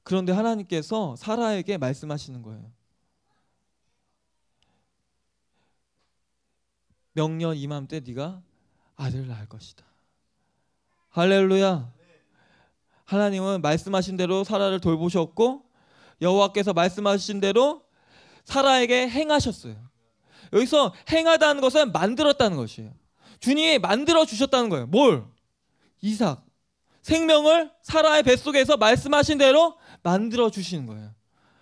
그런데 하나님께서 사라에게 말씀하시는 거예요. 명년 이맘때 네가 아들을 낳을 것이다. 할렐루야. 하나님은 말씀하신 대로 사라를 돌보셨고 여호와께서 말씀하신 대로 사라에게 행하셨어요. 여기서 행하다는 것은 만들었다는 것이에요. 주님이 만들어 주셨다는 거예요. 뭘? 이삭. 생명을 사라의 뱃속에서 말씀하신 대로 만들어 주시는 거예요.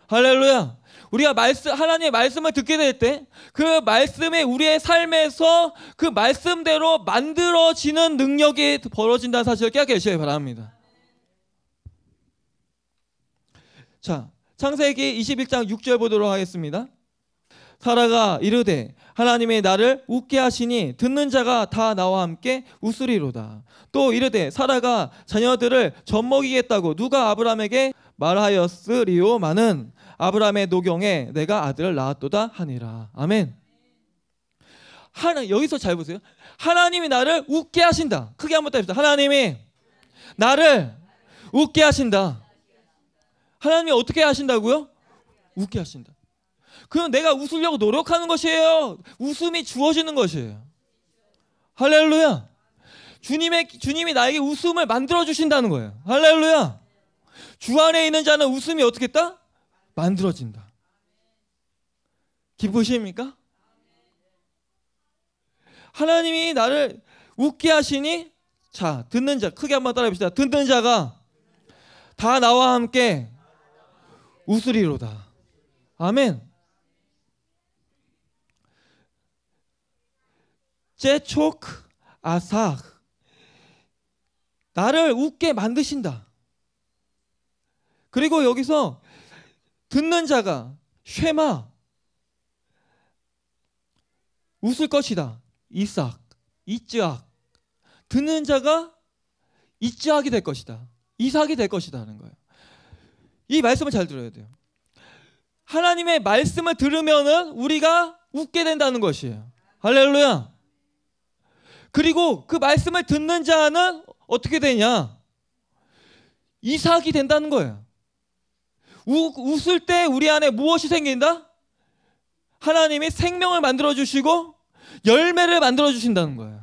할렐루야. 우리가 말씀 하나님의 말씀을 듣게 될 때 그 말씀이 우리의 삶에서 그 말씀대로 만들어지는 능력이 벌어진다는 사실을 깨닫게 되시기 바랍니다. 자, 창세기 21장 6절 보도록 하겠습니다. 사라가 이르되 하나님의 나를 웃게 하시니 듣는 자가 다 나와 함께 웃으리로다. 또 이르되 사라가 자녀들을 젖먹이겠다고 누가 아브람에게 말하였으리오마는 아브라함의 노경에 내가 아들을 낳았도다 하니라. 아멘. 하나 여기서 잘 보세요. 하나님이 나를 웃게 하신다. 크게 한 번 따봅시다. 하나님이 나를 웃게 하신다. 하나님이 어떻게 하신다고요? 웃게 하신다. 그럼 내가 웃으려고 노력하는 것이에요. 웃음이 주어지는 것이에요. 할렐루야. 주님의 주님이 나에게 웃음을 만들어 주신다는 거예요. 할렐루야. 주 안에 있는 자는 웃음이 어떻겠다? 만들어진다. 기쁘십니까? 하나님이 나를 웃게 하시니 자 듣는 자 크게 한번 따라해봅시다. 듣는 자가 다 나와 함께 웃으리로다. 아멘. 제초크 아삭 나를 웃게 만드신다. 그리고 여기서 듣는 자가 쉐마 웃을 것이다. 이삭, 이쯔악. 듣는 자가 이쯔악이 될 것이다. 이삭이 될 것이다 하는 거예요. 이 말씀을 잘 들어야 돼요. 하나님의 말씀을 들으면은 우리가 웃게 된다는 것이에요. 할렐루야. 그리고 그 말씀을 듣는 자는 어떻게 되냐? 이삭이 된다는 거예요. 우, 웃을 때 우리 안에 무엇이 생긴다? 하나님이 생명을 만들어 주시고 열매를 만들어 주신다는 거예요.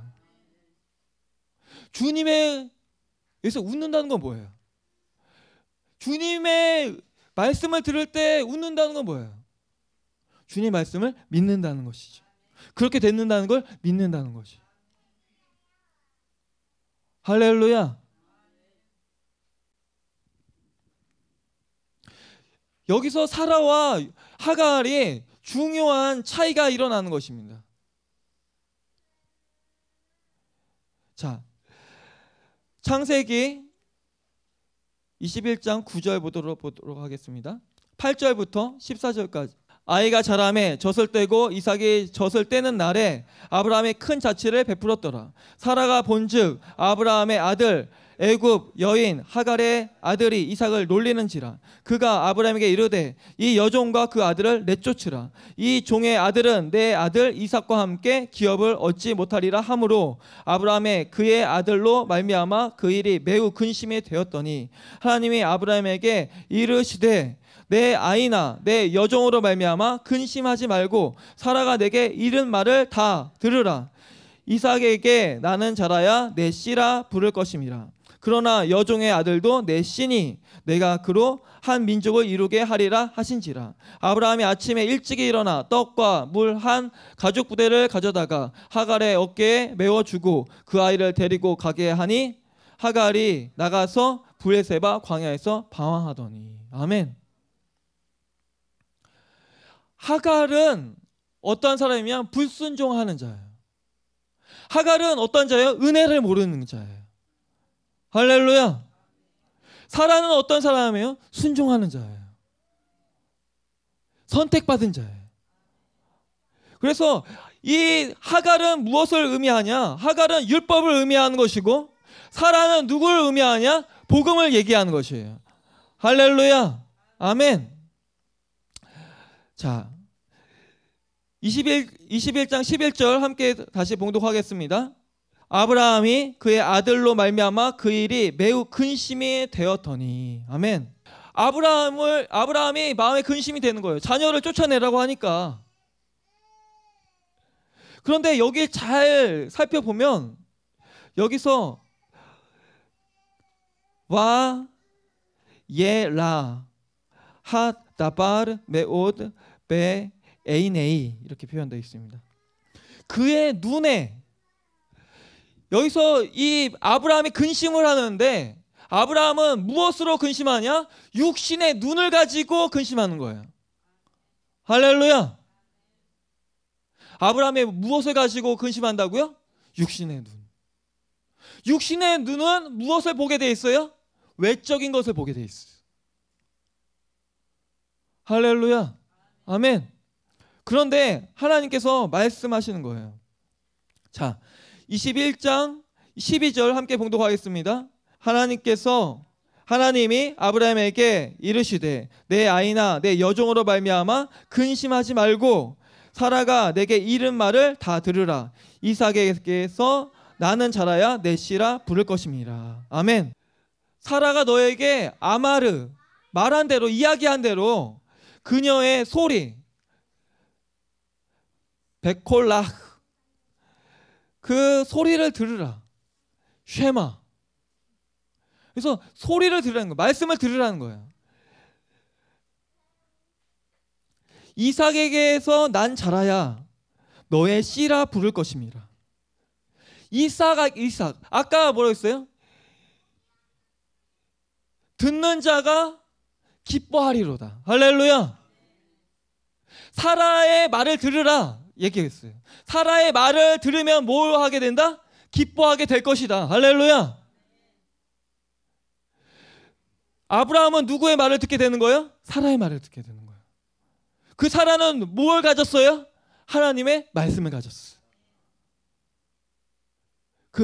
주님의 여기서 웃는다는 건 뭐예요? 주님의 말씀을 들을 때 웃는다는 건 뭐예요? 주님 말씀을 믿는다는 것이죠. 그렇게 됐는다는 걸 믿는다는 거지. 할렐루야. 여기서 사라와 하갈이 중요한 차이가 일어나는 것입니다. 자, 창세기 21장 9절 보도록, 보도록 하겠습니다. 8절부터 14절까지 아이가 자라매 젖을 떼고 이삭이 젖을 떼는 날에 아브라함이 큰 자치를 베풀었더라. 사라가 본즉 아브라함의 아들 애굽 여인 하갈의 아들이 이삭을 놀리는지라 그가 아브라함에게 이르되 이 여종과 그 아들을 내쫓으라 이 종의 아들은 내 아들 이삭과 함께 기업을 얻지 못하리라 하므로 아브라함의 그의 아들로 말미암아 그 일이 매우 근심이 되었더니 하나님이 아브라함에게 이르시되 내 아이나 내 여종으로 말미암아 근심하지 말고 사라가 내게 이른 말을 다 들으라 이삭에게 나는 자라야 내 씨라 부를 것입니다 그러나 여종의 아들도 내 신이 내가 그로 한 민족을 이루게 하리라 하신지라 아브라함이 아침에 일찍이 일어나 떡과 물 한 가죽 부대를 가져다가 하갈의 어깨에 메워 주고 그 아이를 데리고 가게 하니 하갈이 나가서 부에세바 광야에서 방황하더니 아멘. 하갈은 어떤 사람이면 불순종하는 자예요. 하갈은 어떤 자예요? 은혜를 모르는 자예요. 할렐루야. 사랑은 어떤 사람이에요? 순종하는 자예요. 선택받은 자예요. 그래서 이 하갈은 무엇을 의미하냐? 하갈은 율법을 의미하는 것이고 사라는 누구를 의미하냐? 복음을 얘기하는 것이에요. 할렐루야. 아멘. 자. 21, 21장 11절 함께 다시 봉독하겠습니다. 아브라함이 그의 아들로 말미암아 그 일이 매우 근심이 되었더니 아멘. 아브라함을 아브라함이 마음에 근심이 되는 거예요. 자녀를 쫓아내라고 하니까. 그런데 여기 잘 살펴보면 여기서 와 예라 하 다바르 메오드 베 에이네이 이렇게 표현되어 있습니다. 그의 눈에 여기서 이 아브라함이 근심을 하는데 아브라함은 무엇으로 근심하냐? 육신의 눈을 가지고 근심하는 거예요. 할렐루야. 아브라함이 무엇을 가지고 근심한다고요? 육신의 눈. 육신의 눈은 무엇을 보게 돼 있어요? 외적인 것을 보게 돼 있어요. 할렐루야. 아멘. 그런데 하나님께서 말씀하시는 거예요. 자, 21장 12절 함께 봉독하겠습니다. 하나님께서 하나님이 아브라함에게 이르시되 내 아이나 내 여종으로 말미암아 근심하지 말고 사라가 내게 이른 말을 다 들으라 이삭에게서 나는 자라야 내 씨라 부를 것입니다. 아멘. 사라가 너에게 아마르 말한 대로 이야기한 대로 그녀의 소리 베콜라 그 소리를 들으라. 쉐마. 그래서 소리를 들으라는 거, 말씀을 들으라는 거예요. 이삭에게서 난 자라야 너의 씨라 부를 것입니다. 이삭, 아, 이삭. 아까 뭐라고 했어요? 듣는 자가 기뻐하리로다. 할렐루야. 사라의 말을 들으라. 얘기했어요. 사라의 말을 들으면 뭘 하게 된다? 기뻐하게 될 것이다. 할렐루야. 아브라함은 누구의 말을 듣게 되는 거예요? 사라의 말을 듣게 되는 거예요. 그 사라는 뭘 가졌어요? 하나님의 말씀을 가졌어그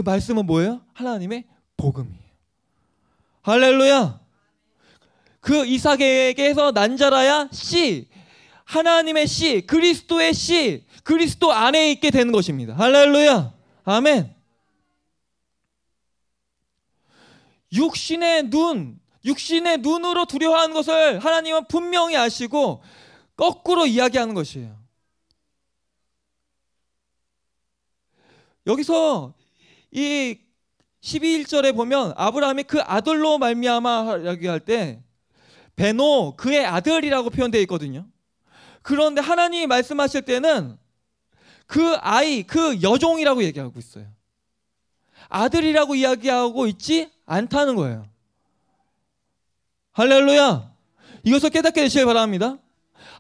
말씀은 뭐예요? 하나님의 복음이에요. 할렐루야. 그 이삭에게서 난 자라야 씨 하나님의 씨 그리스도의 씨 그리스도 안에 있게 되는 것입니다. 할렐루야. 아멘. 육신의 눈, 육신의 눈으로 두려워하는 것을 하나님은 분명히 아시고 거꾸로 이야기하는 것이에요. 여기서 이 12절에 보면 아브라함이 그 아들로 말미암아 라야기할때 베노 그의 아들이라고 표현되어 있거든요. 그런데 하나님이 말씀하실 때는 그 아이, 그 여종이라고 얘기하고 있어요. 아들이라고 이야기하고 있지 않다는 거예요. 할렐루야. 이것을 깨닫게 되시길 바랍니다.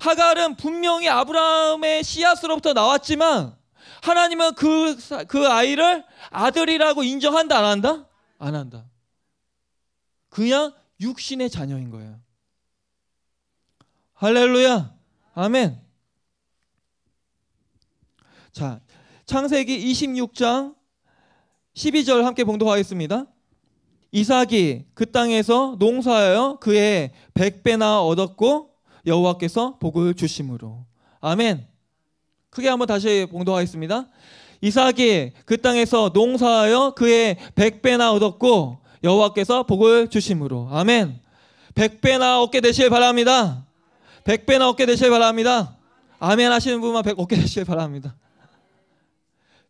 하갈은 분명히 아브라함의 씨앗으로부터 나왔지만 하나님은 그, 그 아이를 아들이라고 인정한다, 안 한다? 안 한다. 그냥 육신의 자녀인 거예요. 할렐루야. 아멘. 자, 창세기 26장 12절 함께 봉독하겠습니다. 이삭이 그 땅에서 농사하여 그의 1배나 얻었고 여호와께서 복을 주심으로. 아멘. 크게 한번 다시 봉독하겠습니다. 이삭이 그 땅에서 농사하여 그의 1배나 얻었고 여호와께서 복을 주심으로. 아멘. 1배나 얻게 되시길 바랍니다. 1배나 얻게 되시길 바랍니다. 아멘 하시는 분만 1 얻게 되시길 바랍니다.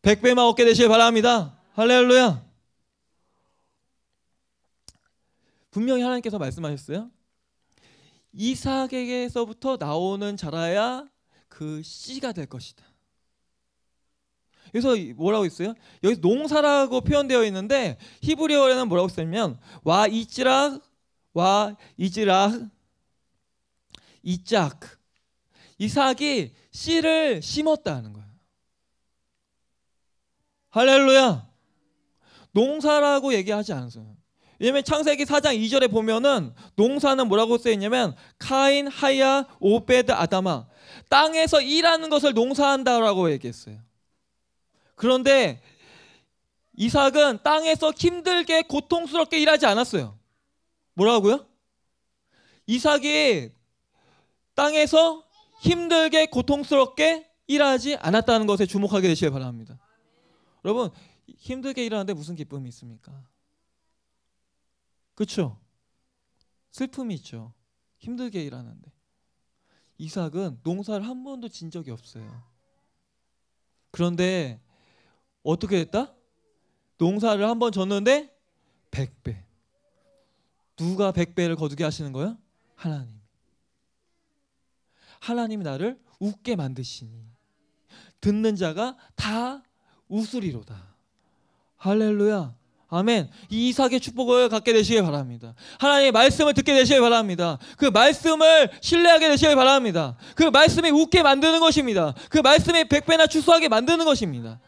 백배만 얻게 되시길 바랍니다. 할렐루야. 분명히 하나님께서 말씀하셨어요. 이삭에게서부터 나오는 자라야 그 씨가 될 것이다. 그래서 뭐라고 있어요? 여기 농사라고 표현되어 있는데 히브리어에는 뭐라고 쓰면 와 이지락 와 이지락 이짝 이삭이 씨를 심었다는 거예요. 할렐루야. 농사라고 얘기하지 않았어요. 왜냐면 창세기 4장 2절에 보면은 농사는 뭐라고 쓰여있냐면 카인, 하야, 오베드, 아담아 땅에서 일하는 것을 농사한다라고 얘기했어요. 그런데 이삭은 땅에서 힘들게 고통스럽게 일하지 않았어요. 뭐라고요? 이삭이 땅에서 힘들게 고통스럽게 일하지 않았다는 것에 주목하게 되시길 바랍니다. 여러분 힘들게 일하는데 무슨 기쁨이 있습니까? 그렇죠? 슬픔이 있죠. 힘들게 일하는데 이삭은 농사를 한 번도 진 적이 없어요. 그런데 어떻게 됐다? 농사를 한 번 졌는데 1배 누가 1배를 거두게 하시는 거야? 하나님. 하나님이 나를 웃게 만드시니 듣는 자가 다 웃으리로다. 할렐루야. 아멘. 이 이삭의 축복을 갖게 되시길 바랍니다. 하나님의 말씀을 듣게 되시길 바랍니다. 그 말씀을 신뢰하게 되시길 바랍니다. 그 말씀이 웃게 만드는 것입니다. 그 말씀이 백배나 추수하게 만드는 것입니다.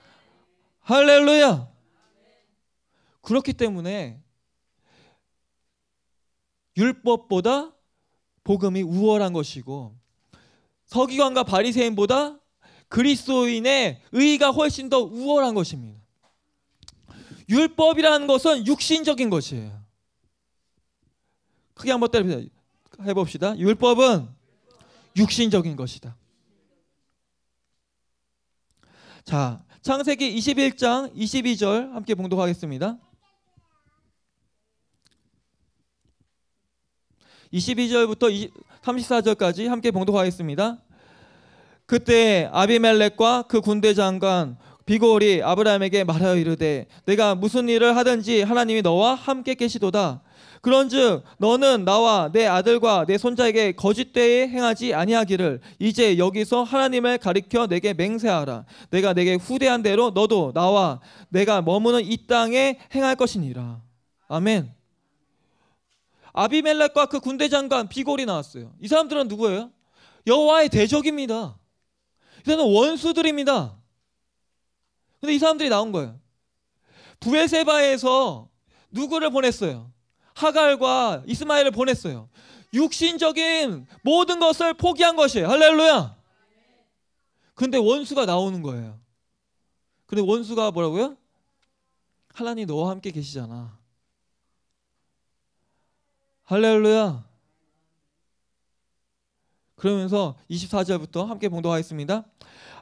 할렐루야. 그렇기 때문에 율법보다 복음이 우월한 것이고 서기관과 바리새인보다 그리스도인의 의가 훨씬 더 우월한 것입니다. 율법이라는 것은 육신적인 것이에요. 크게 한번 때려 해봅시다. 율법은 육신적인 것이다. 자, 창세기 21장 22절 함께 봉독하겠습니다. 22절부터 34절까지 함께 봉독하겠습니다. 그때 아비멜렉과 그 군대 장관 비골이 아브라함에게 말하여 이르되 내가 무슨 일을 하든지 하나님이 너와 함께 계시도다. 그런즉 너는 나와 내 아들과 내 손자에게 거짓되이 행하지 아니하기를 이제 여기서 하나님을 가리켜 내게 맹세하라. 내가 내게 후대한 대로 너도 나와 내가 머무는 이 땅에 행할 것이니라. 아멘. 아비멜렉과 그 군대 장관 비골이 나왔어요. 이 사람들은 누구예요? 여호와의 대적입니다. 이들은 원수들입니다. 근데 이 사람들이 나온 거예요. 부에세바에서 누구를 보냈어요? 하갈과 이스마엘을 보냈어요. 육신적인 모든 것을 포기한 것이에요. 할렐루야. 근데 원수가 나오는 거예요. 근데 원수가 뭐라고요? 하나님 너와 함께 계시잖아. 할렐루야. 그러면서 24절부터 함께 봉독하겠습니다.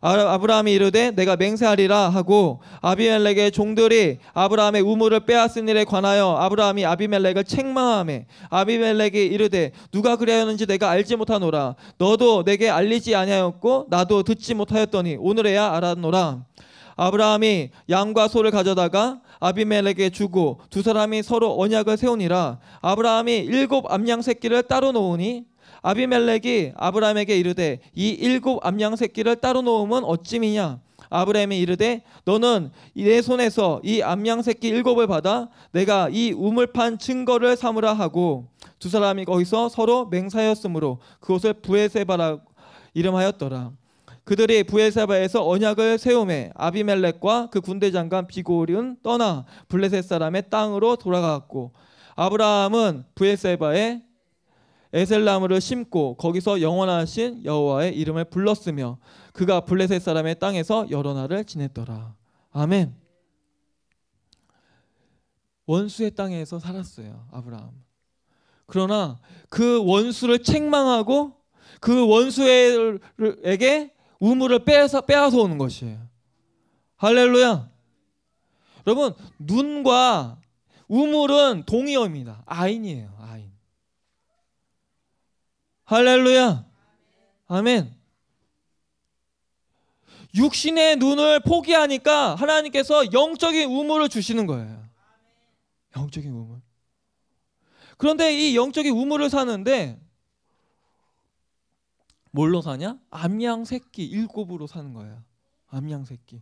아브라함이 이르되 내가 맹세하리라 하고 아비멜렉의 종들이 아브라함의 우물을 빼앗은 일에 관하여 아브라함이 아비멜렉을 책망함에 아비멜렉이 이르되 누가 그리하였는지 내가 알지 못하노라 너도 내게 알리지 아니하였고 나도 듣지 못하였더니 오늘에야 알았노라 아브라함이 양과 소를 가져다가 아비멜렉에 주고 두 사람이 서로 언약을 세우니라 아브라함이 일곱 암양 새끼를 따로 놓으니 아비멜렉이 아브라함에게 이르되 이 일곱 암양 새끼를 따로 놓으면 어찌미냐 아브라함이 이르되 너는 내 손에서 이 암양 새끼 일곱을 받아 내가 이 우물판 증거를 삼으라 하고 두 사람이 거기서 서로 맹사였으므로 그곳을 부에세바라 이름하였더라 그들이 부에세바에서 언약을 세우매 아비멜렉과 그 군대 장관 비고리온 떠나 블레셋 사람의 땅으로 돌아갔고 아브라함은 부에세바에 에셀나무를 심고 거기서 영원하신 여호와의 이름을 불렀으며 그가 블레셋 사람의 땅에서 여러 날을 지냈더라. 아멘. 원수의 땅에서 살았어요. 아브라함. 그러나 그 원수를 책망하고 그 원수에게 우물을 빼앗아, 빼앗아 오는 것이에요. 할렐루야. 여러분 눈과 우물은 동의어입니다. 아인이에요. 아인. 할렐루야. 아멘. 육신의 눈을 포기하니까 하나님께서 영적인 우물을 주시는 거예요. 영적인 우물. 그런데 이 영적인 우물을 사는데 뭘로 사냐? 암양 새끼 일곱으로 사는 거예요. 암양 새끼.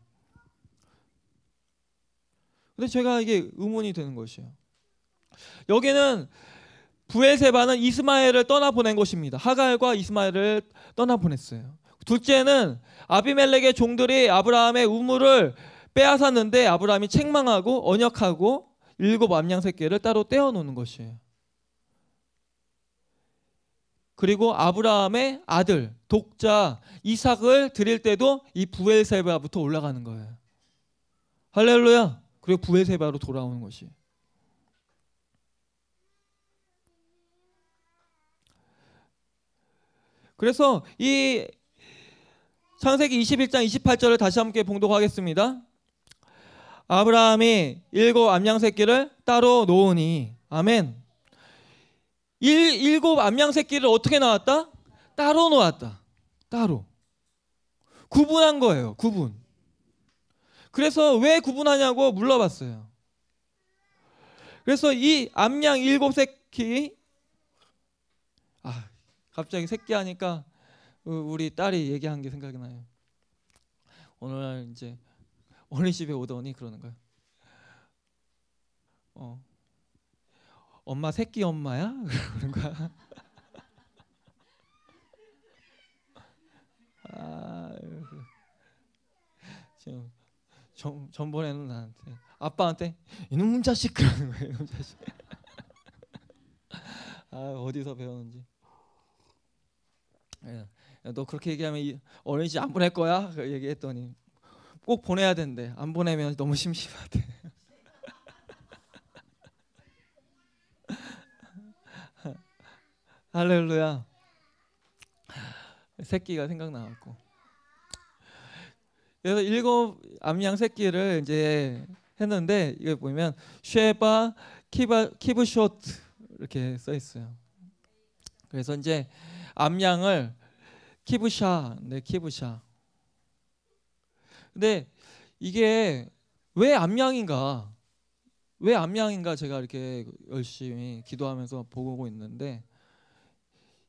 근데 제가 이게 의문이 되는 것이에요. 여기는 부에세바는 이스마엘을 떠나보낸 것입니다. 하갈과 이스마엘을 떠나보냈어요. 둘째는 아비멜렉의 종들이 아브라함의 우물을 빼앗았는데 아브라함이 책망하고 언역하고 일곱 암양 새끼를 따로 떼어놓는 것이에요. 그리고 아브라함의 아들 독자 이삭을 드릴 때도 이 부엘세바부터 올라가는 거예요. 할렐루야. 그리고 부엘세바로 돌아오는 것이. 그래서 이 창세기 21장 28절을 다시 함께 봉독하겠습니다. 아브라함이 일곱 암양 새끼를 따로 놓으니 아멘. 일, 일곱 암양 새끼를 어떻게 나왔다? 따로 놓았다. 따로. 구분한 거예요. 구분. 그래서 왜 구분하냐고 물어봤어요. 그래서 이 암양 일곱 새끼 갑자기 새끼 하니까 우리 딸이 얘기한 게 생각이 나요. 오늘 이제 어린집에 오더니 그러는 거예 어. 엄마 새끼 엄마야? 그러는 거야. 아, 지금 전 전번에는 나한테 아빠한테 이놈 자식 그러는 거예 이놈 자식. 아 어디서 배웠는지. 예. 너 그렇게 얘기하면 어린이집 안 보낼 거야? 그 얘기했더니 꼭 보내야 된대. 안 보내면 너무 심심하대. 할렐루야. 새끼가 생각나갖고. 그래서 일곱 암양 새끼를 이제 했는데 이거 보면 쉐바 키바 키브쇼 이렇게 써 있어요. 그래서 이제 암양을 키부샤, 네 키부샤. 근데 이게 왜 암양인가? 왜 암양인가 제가 이렇게 열심히 기도하면서 보고 있는데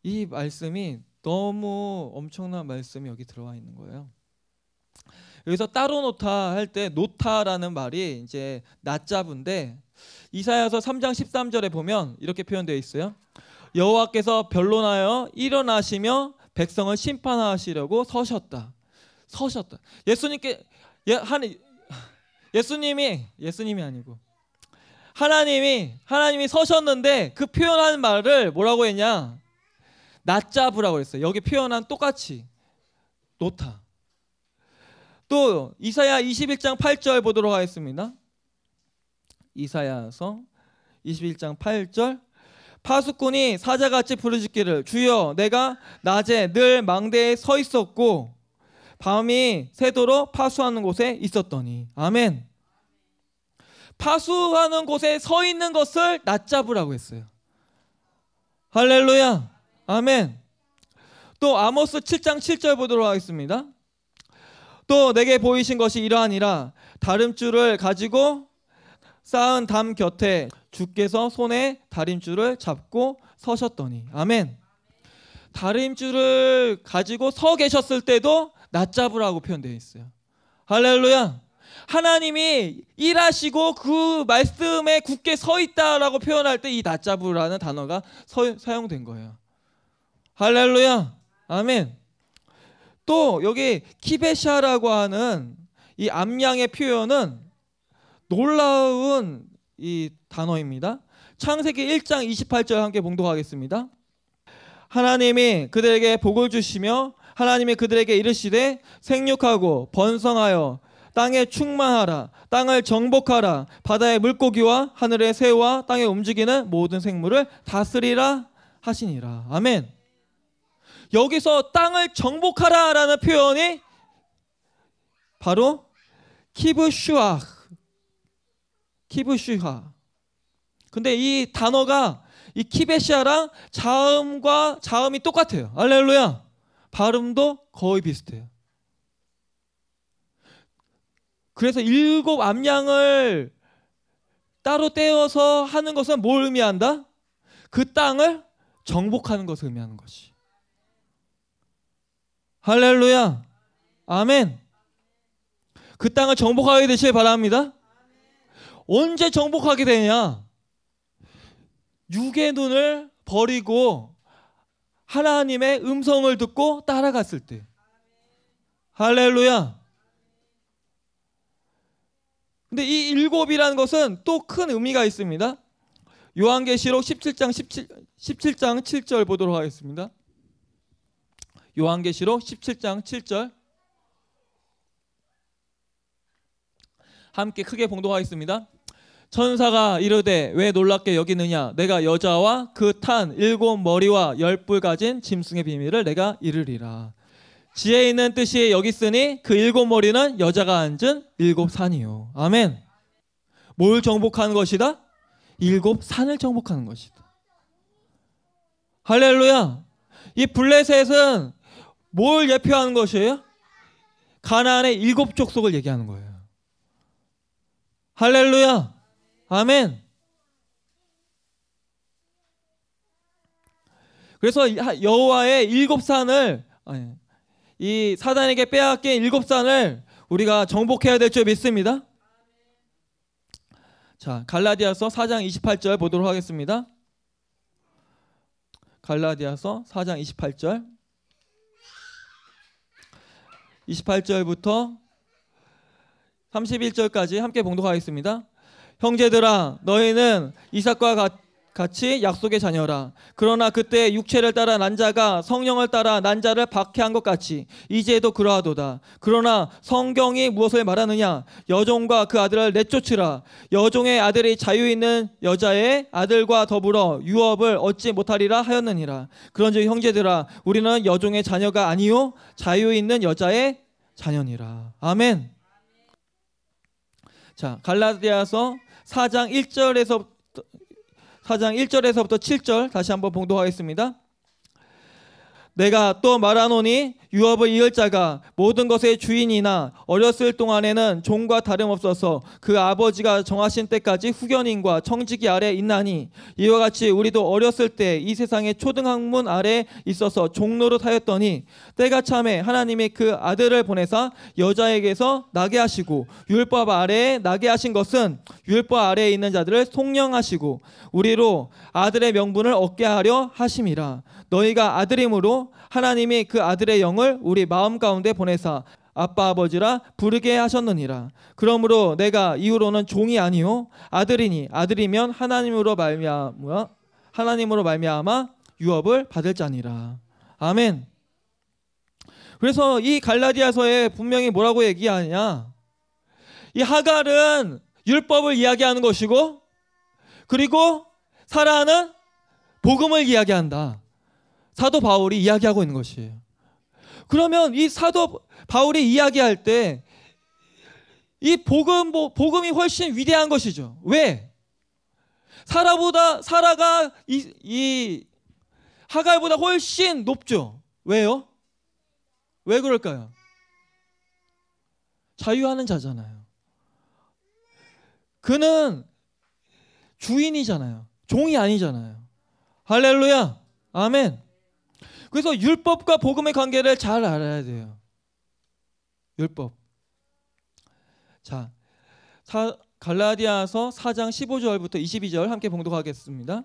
이 말씀이 너무 엄청난 말씀이 여기 들어와 있는 거예요. 여기서 따로 노타 할 때 노타라는 말이 이제 낮잡은데 이사야서 3장 13절에 보면 이렇게 표현되어 있어요. 여호와께서 변론하여 일어나시며 백성을 심판하시려고 서셨다. 서셨다. 예수님께 예, 한 예수님이 예수님이 아니고 하나님이 하나님이 서셨는데 그 표현한 말을 뭐라고 했냐? 낮잡으라고 했어요. 여기 표현한 똑같이 놓다. 또 이사야 21장 8절 보도록 하겠습니다. 이사야서 21장 8절 파수꾼이 사자같이 부르짖기를 주여 내가 낮에 늘 망대에 서 있었고 밤이 새도록 파수하는 곳에 있었더니 아멘. 파수하는 곳에 서 있는 것을 낮잡으라고 했어요. 할렐루야. 아멘. 또 아모스 7장 7절 보도록 하겠습니다. 또 내게 보이신 것이 이러하니라 다름줄을 가지고 쌓은 담 곁에 주께서 손에 다림줄을 잡고 서셨더니 아멘. 다림줄을 가지고 서 계셨을 때도 낮잡으라고 표현되어 있어요. 할렐루야. 하나님이 일하시고 그 말씀에 굳게 서 있다라고 표현할 때이 낮잡으라는 단어가 서, 사용된 거예요. 할렐루야. 아멘. 또 여기 키베샤라고 하는 이 암양의 표현은 놀라운 이 단어입니다. 창세기 1장 28절 함께 봉독하겠습니다. 하나님이 그들에게 복을 주시며 하나님이 그들에게 이르시되 생육하고 번성하여 땅에 충만하라 땅을 정복하라 바다의 물고기와 하늘의 새와 땅에 움직이는 모든 생물을 다스리라 하시니라 아멘 여기서 땅을 정복하라라는 표현이 바로 키브슈아 키브슈하. 근데 이 단어가 이 키베시아랑 자음과 자음이 똑같아요. 알렐루야 발음도 거의 비슷해요. 그래서 일곱 암양을 따로 떼어서 하는 것은 뭘 의미한다? 그 땅을 정복하는 것을 의미하는 것이. 할렐루야. 아멘. 그 땅을 정복하게 되시길 바랍니다. 언제 정복하게 되냐? 육의 눈을 버리고 하나님의 음성을 듣고 따라갔을 때. 할렐루야. 근데 이 일곱이라는 것은 또 큰 의미가 있습니다. 요한계시록 17장 17, 17장 7절 보도록 하겠습니다. 요한계시록 17장 7절 함께 크게 봉독하겠습니다. 천사가 이르되 왜 놀랍게 여기느냐 내가 여자와 그 탄 일곱 머리와 열뿔 가진 짐승의 비밀을 내가 이르리라 지혜 있는 뜻이 여기 있니그 일곱 머리는 여자가 앉은 일곱 산이요 아멘 뭘 정복하는 것이다 일곱 산을 정복하는 것이다 할렐루야 이 블레셋은 뭘 예표하는 것이에요 가나안의 일곱 족속을 얘기하는 거예요 할렐루야 아멘. 그래서 여호와의 일곱 산을 이 사단에게 빼앗긴 일곱 산을 우리가 정복해야 될 줄 믿습니다. 자, 갈라디아서 4장 28절 보도록 하겠습니다. 갈라디아서 4장 28절 28절부터 31절까지 함께 봉독하겠습니다. 형제들아 너희는 이삭과 같이 약속의 자녀라. 그러나 그때 육체를 따라 난자가 성령을 따라 난자를 박해한 것 같이 이제도 그러하도다. 그러나 성경이 무엇을 말하느냐? 여종과 그 아들을 내쫓으라. 여종의 아들이 자유 있는 여자의 아들과 더불어 유업을 얻지 못하리라 하였느니라. 그런즉 형제들아, 우리는 여종의 자녀가 아니요 자유 있는 여자의 자녀니라. 아멘. 자, 갈라디아서 4장 1절에서 4장 1절에서부터 7절 다시 한번 봉독하겠습니다. 내가 또 말하노니 유업의 이을자가 모든 것의 주인이나 어렸을 동안에는 종과 다름없어서 그 아버지가 정하신 때까지 후견인과 청직이 아래 있나니 이와 같이 우리도 어렸을 때 이 세상의 초등학문 아래 있어서 종로로 타였더니 때가 참에 하나님이 그 아들을 보내사 여자에게서 나게 하시고 율법 아래에 나게 하신 것은 율법 아래에 있는 자들을 속령하시고 우리로 아들의 명분을 얻게 하려 하심이라 너희가 아들임으로 하나님이 그 아들의 영을 우리 마음 가운데 보내사 아빠 아버지라 부르게 하셨느니라. 그러므로 내가 이후로는 종이 아니요 아들이니 아들이면 하나님으로 말미암아 하나님으로 말미암아 유업을 받을 자니라. 아멘. 그래서 이 갈라디아서에 분명히 뭐라고 얘기하냐? 이 하갈은 율법을 이야기하는 것이고 그리고 사라는 복음을 이야기한다. 사도 바울이 이야기하고 있는 것이에요. 그러면 이 사도 바울이 이야기할 때 이 복음 뭐, 복음이 훨씬 위대한 것이죠. 왜? 사라보다 사라가 이, 이 하갈보다 훨씬 높죠. 왜요? 왜 그럴까요? 자유하는 자잖아요. 그는 주인이잖아요. 종이 아니잖아요. 할렐루야. 아멘. 그래서 율법과 복음의 관계를 잘 알아야 돼요. 율법. 자, 사, 갈라디아서 4장 15절부터 22절 함께 봉독하겠습니다.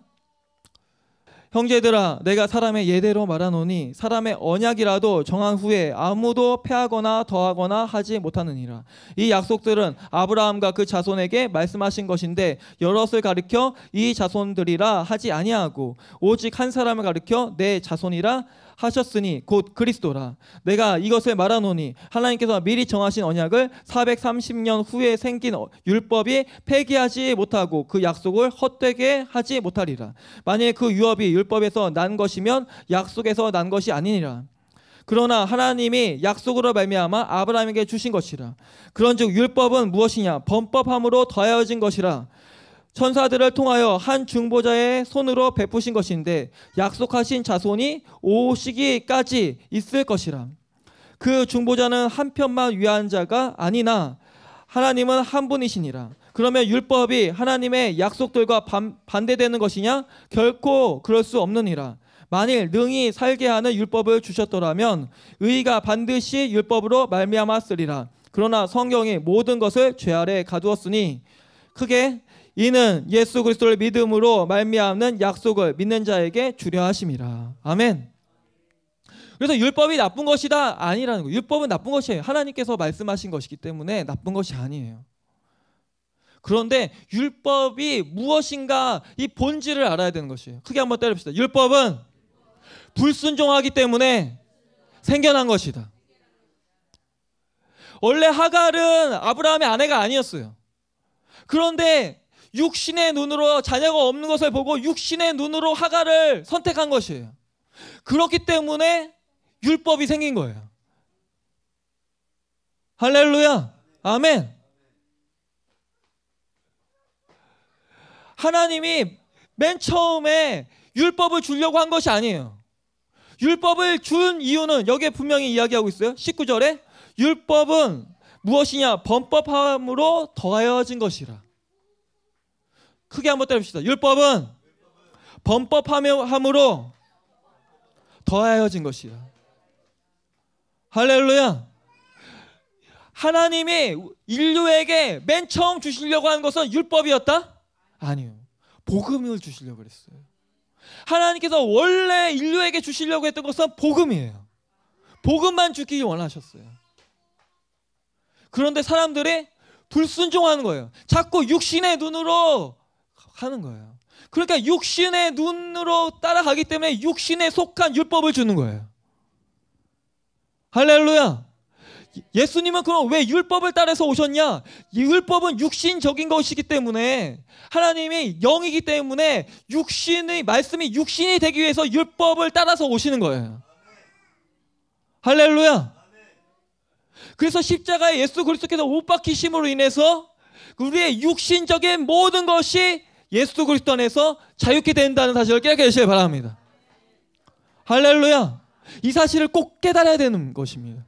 형제들아 내가 사람의 예대로 말하노니 사람의 언약이라도 정한 후에 아무도 패하거나 더하거나 하지 못하느니라. 이 약속들은 아브라함과 그 자손에게 말씀하신 것인데 여럿을 가리켜 이 자손들이라 하지 아니하고 오직 한 사람을 가리켜 내 자손이라 하셨으니 곧 그리스도라. 내가 이것을 말하노니 하나님께서 미리 정하신 언약을 430년 후에 생긴 율법이 폐기하지 못하고 그 약속을 헛되게 하지 못하리라. 만일 그 유업이 율법에서 난 것이면 약속에서 난 것이 아니니라. 그러나 하나님이 약속으로 말미암아 아브라함에게 주신 것이라. 그런즉 율법은 무엇이냐? 범법함으로 더하여진 것이라. 천사들을 통하여 한 중보자의 손으로 베푸신 것인데 약속하신 자손이 오 시기까지 있을 것이라. 그 중보자는 한 편만 위한 자가 아니나 하나님은 한 분이시니라. 그러면 율법이 하나님의 약속들과 반, 반대되는 것이냐? 결코 그럴 수 없느니라. 만일 능히 살게 하는 율법을 주셨더라면 의가 반드시 율법으로 말미암았으리라. 그러나 성경이 모든 것을 죄 아래 가두었으니 크게 이는 예수 그리스도를 믿음으로 말미암는 약속을 믿는 자에게 주려 하심이라. 아멘. 그래서 율법이 나쁜 것이다 아니라는 거. 율법은 나쁜 것이에요. 하나님께서 말씀하신 것이기 때문에 나쁜 것이 아니에요. 그런데 율법이 무엇인가 이 본질을 알아야 되는 것이에요. 크게 한번 때려봅시다. 율법은 불순종하기 때문에 생겨난 것이다. 원래 하갈은 아브라함의 아내가 아니었어요. 그런데 육신의 눈으로 자녀가 없는 것을 보고 육신의 눈으로 하가를 선택한 것이에요. 그렇기 때문에 율법이 생긴 거예요. 할렐루야. 아멘. 하나님이 맨 처음에 율법을 주려고 한 것이 아니에요. 율법을 준 이유는 여기에 분명히 이야기하고 있어요. 19절에 율법은 무엇이냐? 범법함으로 더하여진 것이라. 크게 한번 때려봅시다. 율법은 범법함으로 더하여진 것이다. 할렐루야. 하나님이 인류에게 맨 처음 주시려고 한 것은 율법이었다? 아니요. 복음을 주시려고 그랬어요. 하나님께서 원래 인류에게 주시려고 했던 것은 복음이에요. 복음만 주기 원하셨어요. 그런데 사람들이 불순종하는 거예요. 자꾸 육신의 눈으로 하는 거예요. 그러니까 육신의 눈으로 따라가기 때문에 육신에 속한 율법을 주는 거예요. 할렐루야. 예수님은 그럼 왜 율법을 따라서 오셨냐? 이 율법은 육신적인 것이기 때문에 하나님이 영이기 때문에 육신의 말씀이 육신이 되기 위해서 율법을 따라서 오시는 거예요. 할렐루야. 그래서 십자가에 예수 그리스도께서 옷 박히심으로 인해서 우리의 육신적인 모든 것이 예수 그리스도 안에서 자유케 된다는 사실을 깨닫게 되시길 바랍니다. 할렐루야. 이 사실을 꼭 깨달아야 되는 것입니다.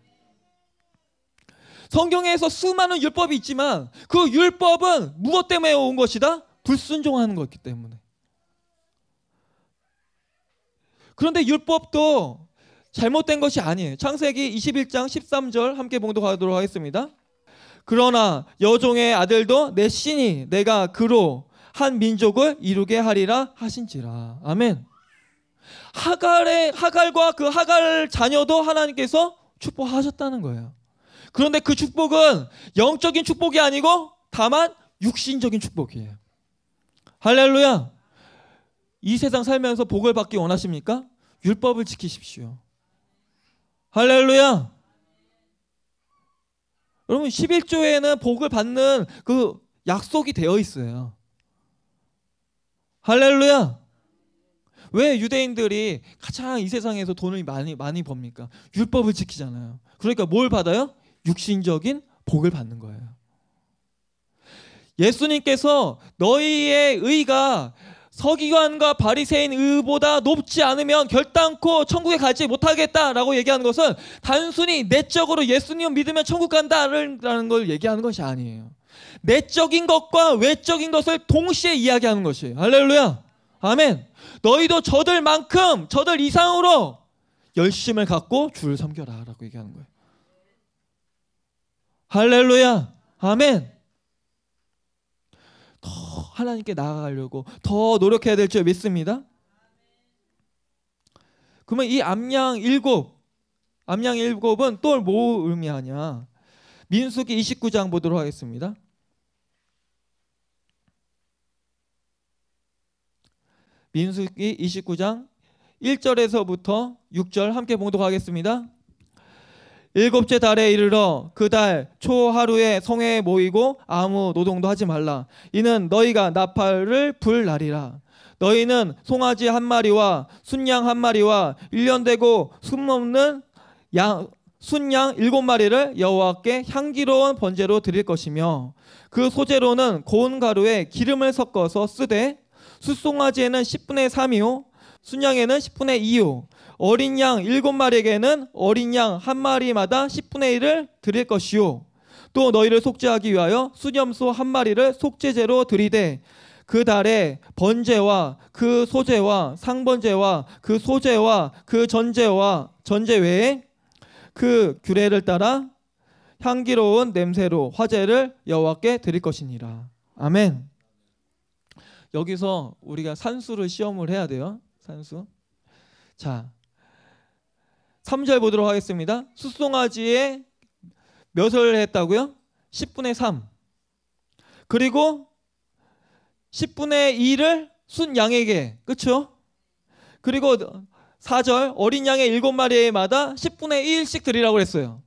성경에서 수많은 율법이 있지만 그 율법은 무엇 때문에 온 것이다? 불순종하는 것이기 때문에. 그런데 율법도 잘못된 것이 아니에요. 창세기 21장 13절 함께 봉독하도록 하겠습니다. 그러나 여종의 아들도 내 신이 내가 그로 한 민족을 이루게 하리라 하신지라. 아멘. 하갈의 하갈과 그 하갈 자녀도 하나님께서 축복하셨다는 거예요. 그런데 그 축복은 영적인 축복이 아니고 다만 육신적인 축복이에요. 할렐루야. 이 세상 살면서 복을 받기 원하십니까? 율법을 지키십시오. 할렐루야. 여러분 11조에는 복을 받는 그 약속이 되어 있어요. 할렐루야. 왜 유대인들이 가장 이 세상에서 돈을 많이 많이 법니까? 율법을 지키잖아요. 그러니까 뭘 받아요? 육신적인 복을 받는 거예요. 예수님께서 너희의 의가 서기관과 바리새인 의보다 높지 않으면 결단코 천국에 가지 못하겠다라고 얘기하는 것은 단순히 내적으로 예수님 을 믿으면 천국 간다라는 걸 얘기하는 것이 아니에요. 내적인 것과 외적인 것을 동시에 이야기하는 것이에요. 할렐루야. 아멘. 너희도 저들만큼 저들 이상으로 열심을 갖고 주를 섬겨라라고 얘기하는 거예요. 할렐루야. 아멘. 더 하나님께 나아가려고 더 노력해야 될 줄 믿습니다. 그러면 이 암양 일곱, 암양 일곱은 또 뭐 의미하냐? 민수기 29장 보도록 하겠습니다. 민수기 29장 1절에서부터 6절 함께 봉독하겠습니다. 일곱째 달에 이르러 그 달 초하루에 성에 모이고 아무 노동도 하지 말라. 이는 너희가 나팔을 불 날이라. 너희는 송아지 한 마리와 순양 한 마리와 1년 되고 숨없는 양, 순양 일곱 마리를 여호와께 향기로운 번제로 드릴 것이며 그 소재로는 고운 가루에 기름을 섞어서 쓰되 숫송아지에는 10분의 3이요. 순양에는 10분의 2요. 어린 양 7마리에게는 어린 양 한 마리마다 10분의 1을 드릴 것이요. 또 너희를 속죄하기 위하여 수염소 한 마리를 속죄제로 드리되 그 달에 번제와 그 소제와 상번제와 그 소제와 그 전제와 전제 외에 그 규례를 따라 향기로운 냄새로 화제를 여호와께 드릴 것이니라. 아멘. 여기서 우리가 산수를 시험을 해야 돼요. 산수. 자, 3절 보도록 하겠습니다. 숫송아지에 몇을 했다고요? 10분의 3. 그리고 10분의 2를 순양에게. 그렇죠? 그리고 4절 어린 양의 7마리마다 에 10분의 1씩 드리라고 그랬어요.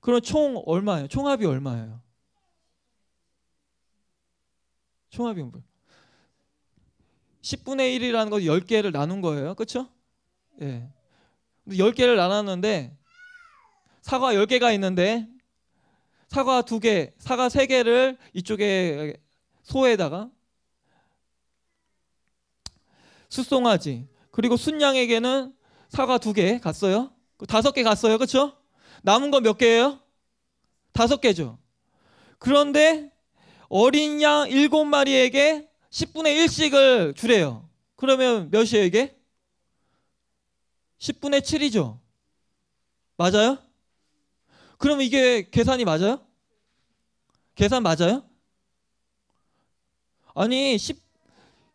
그럼 총 얼마예요? 총합이 얼마예요? 총합이 얼마? 뭐? 10분의 1이라는 건 10개를 나눈 거예요. 그렇죠? 예. 근데 10개를 나눴는데 사과 10개가 있는데 사과 2개, 사과 3개를 이쪽에 소에다가 숫송아지 그리고 순양에게는 사과 2개 갔어요. 5개 갔어요. 그렇죠? 남은 건 몇 개예요? 5개죠. 그런데 어린 양 7마리에게 10분의 1씩을 줄여요. 그러면 몇이에요, 이게? 10분의 7이죠. 맞아요? 그럼 이게 계산이 맞아요? 계산 맞아요? 아니, 10,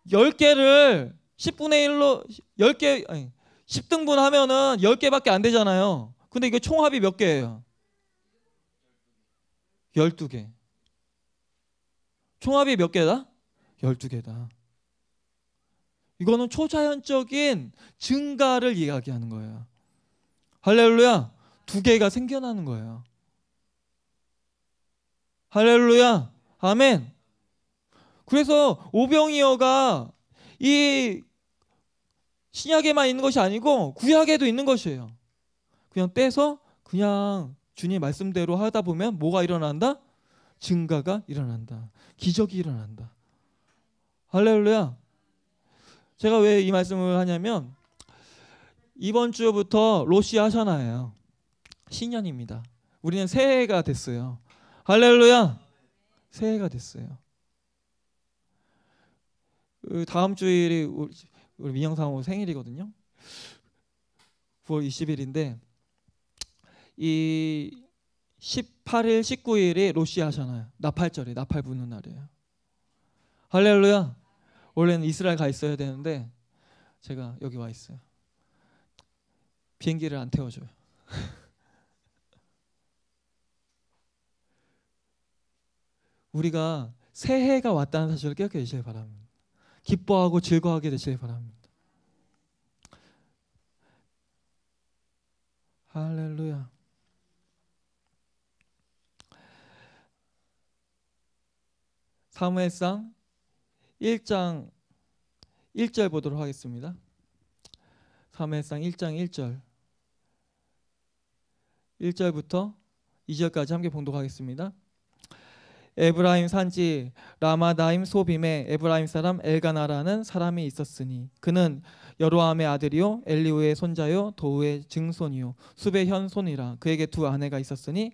10개를 10분의 1로 10개 아니 10등분 하면은 10개밖에 안 되잖아요. 근데 이게 총합이 몇 개예요? 12개. 총합이 몇 개다? 12개다. 이거는 초자연적인 증가를 이야기하는 거예요. 할렐루야. 두 개가 생겨나는 거예요. 할렐루야. 아멘. 그래서 오병이어가 이 신약에만 있는 것이 아니고 구약에도 있는 것이에요. 그냥 떼서 그냥 주님 말씀대로 하다 보면 뭐가 일어난다? 증가가 일어난다. 기적이 일어난다. 할렐루야. 제가 왜 이 말씀을 하냐면 이번 주부터 로시 아샤나예요 신년입니다. 우리는 새해가 됐어요. 할렐루야. 새해가 됐어요. 그 다음 주일이 우리, 민영상호 생일이거든요. 9월 20일인데 이 18일, 19일이 로시 아잖아요 나팔절이 나팔 부는 날이에요. 할렐루야. 원래는 이스라엘 가 있어야 되는데 제가 여기 와 있어요. 비행기를 안 태워줘요. 우리가 새해가 왔다는 사실을 깨닫게 되시길 바랍니다. 기뻐하고 즐거워하게 되시길 바랍니다. 할렐루야. 사무엘상 1장 1절 보도록 하겠습니다. 사무엘상 1장 1절 1절부터 2절까지 함께 봉독하겠습니다. 에브라임 산지 라마다임 소빔에 에브라임 사람 엘가나라는 사람이 있었으니 그는 여로함의 아들이요 엘리오의 손자요 도우의 증손이요 수베 현손이라 그에게 두 아내가 있었으니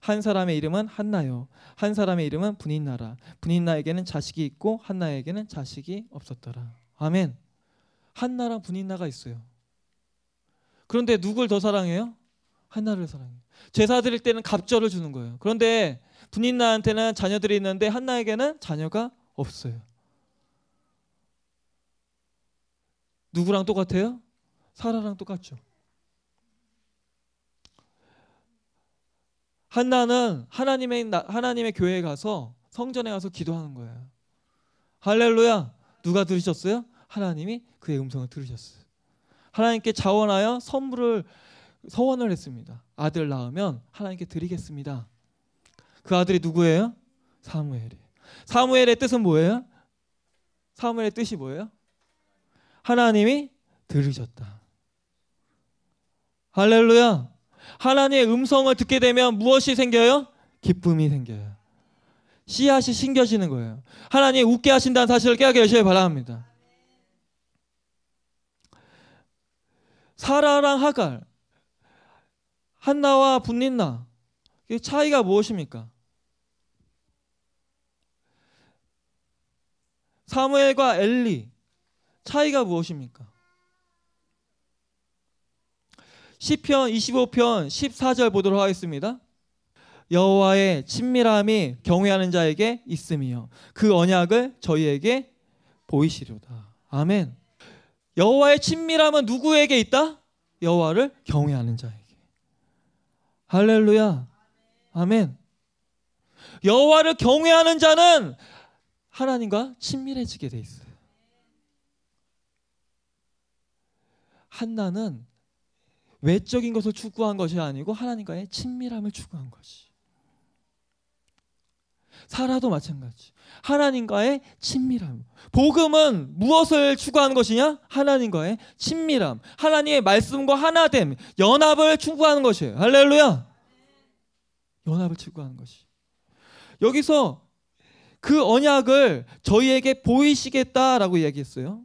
한 사람의 이름은 한나요 한 사람의 이름은 분인나라 분인나에게는 자식이 있고 한나에게는 자식이 없었더라 아멘 한나랑 분인나가 있어요 그런데 누굴 더 사랑해요? 한나를 사랑해요 제사 드릴 때는 갑절을 주는 거예요 그런데 분인나한테는 자녀들이 있는데 한나에게는 자녀가 없어요. 누구랑 똑같아요? 사라랑 똑같죠. 한나는 하나님의 하나님의 교회에 가서 성전에 가서 기도하는 거예요. 할렐루야. 누가 들으셨어요? 하나님이 그의 음성을 들으셨어요. 하나님께 자원하여 선물을 서원을 했습니다. 아들 낳으면 하나님께 드리겠습니다. 그 아들이 누구예요? 사무엘이. 사무엘의 뜻은 뭐예요? 사무엘의 뜻이 뭐예요? 하나님이 들으셨다. 할렐루야. 하나님의 음성을 듣게 되면 무엇이 생겨요? 기쁨이 생겨요. 씨앗이 심겨지는 거예요. 하나님 이 웃게 하신다는 사실을 깨닫게 되시길 바랍니다. 사라랑 하갈, 한나와 분린나, 차이가 무엇입니까? 사무엘과 엘리 차이가 무엇입니까? 시편 25편 14절 보도록 하겠습니다. 여호와의 친밀함이 경외하는 자에게 있음이요 그 언약을 저희에게 보이시리로다. 아멘. 여호와의 친밀함은 누구에게 있다? 여호와를 경외하는 자에게. 할렐루야. 아멘. 여호와를 경외하는 자는 하나님과 친밀해지게 돼 있어요. 한나는 외적인 것을 추구한 것이 아니고 하나님과의 친밀함을 추구한 것이. 사라도 마찬가지. 하나님과의 친밀함. 복음은 무엇을 추구하는 것이냐? 하나님과의 친밀함. 하나님의 말씀과 하나됨. 연합을 추구하는 것이에요. 할렐루야. 연합을 추구하는 것이. 여기서 그 언약을 저희에게 보이시겠다라고 이야기했어요.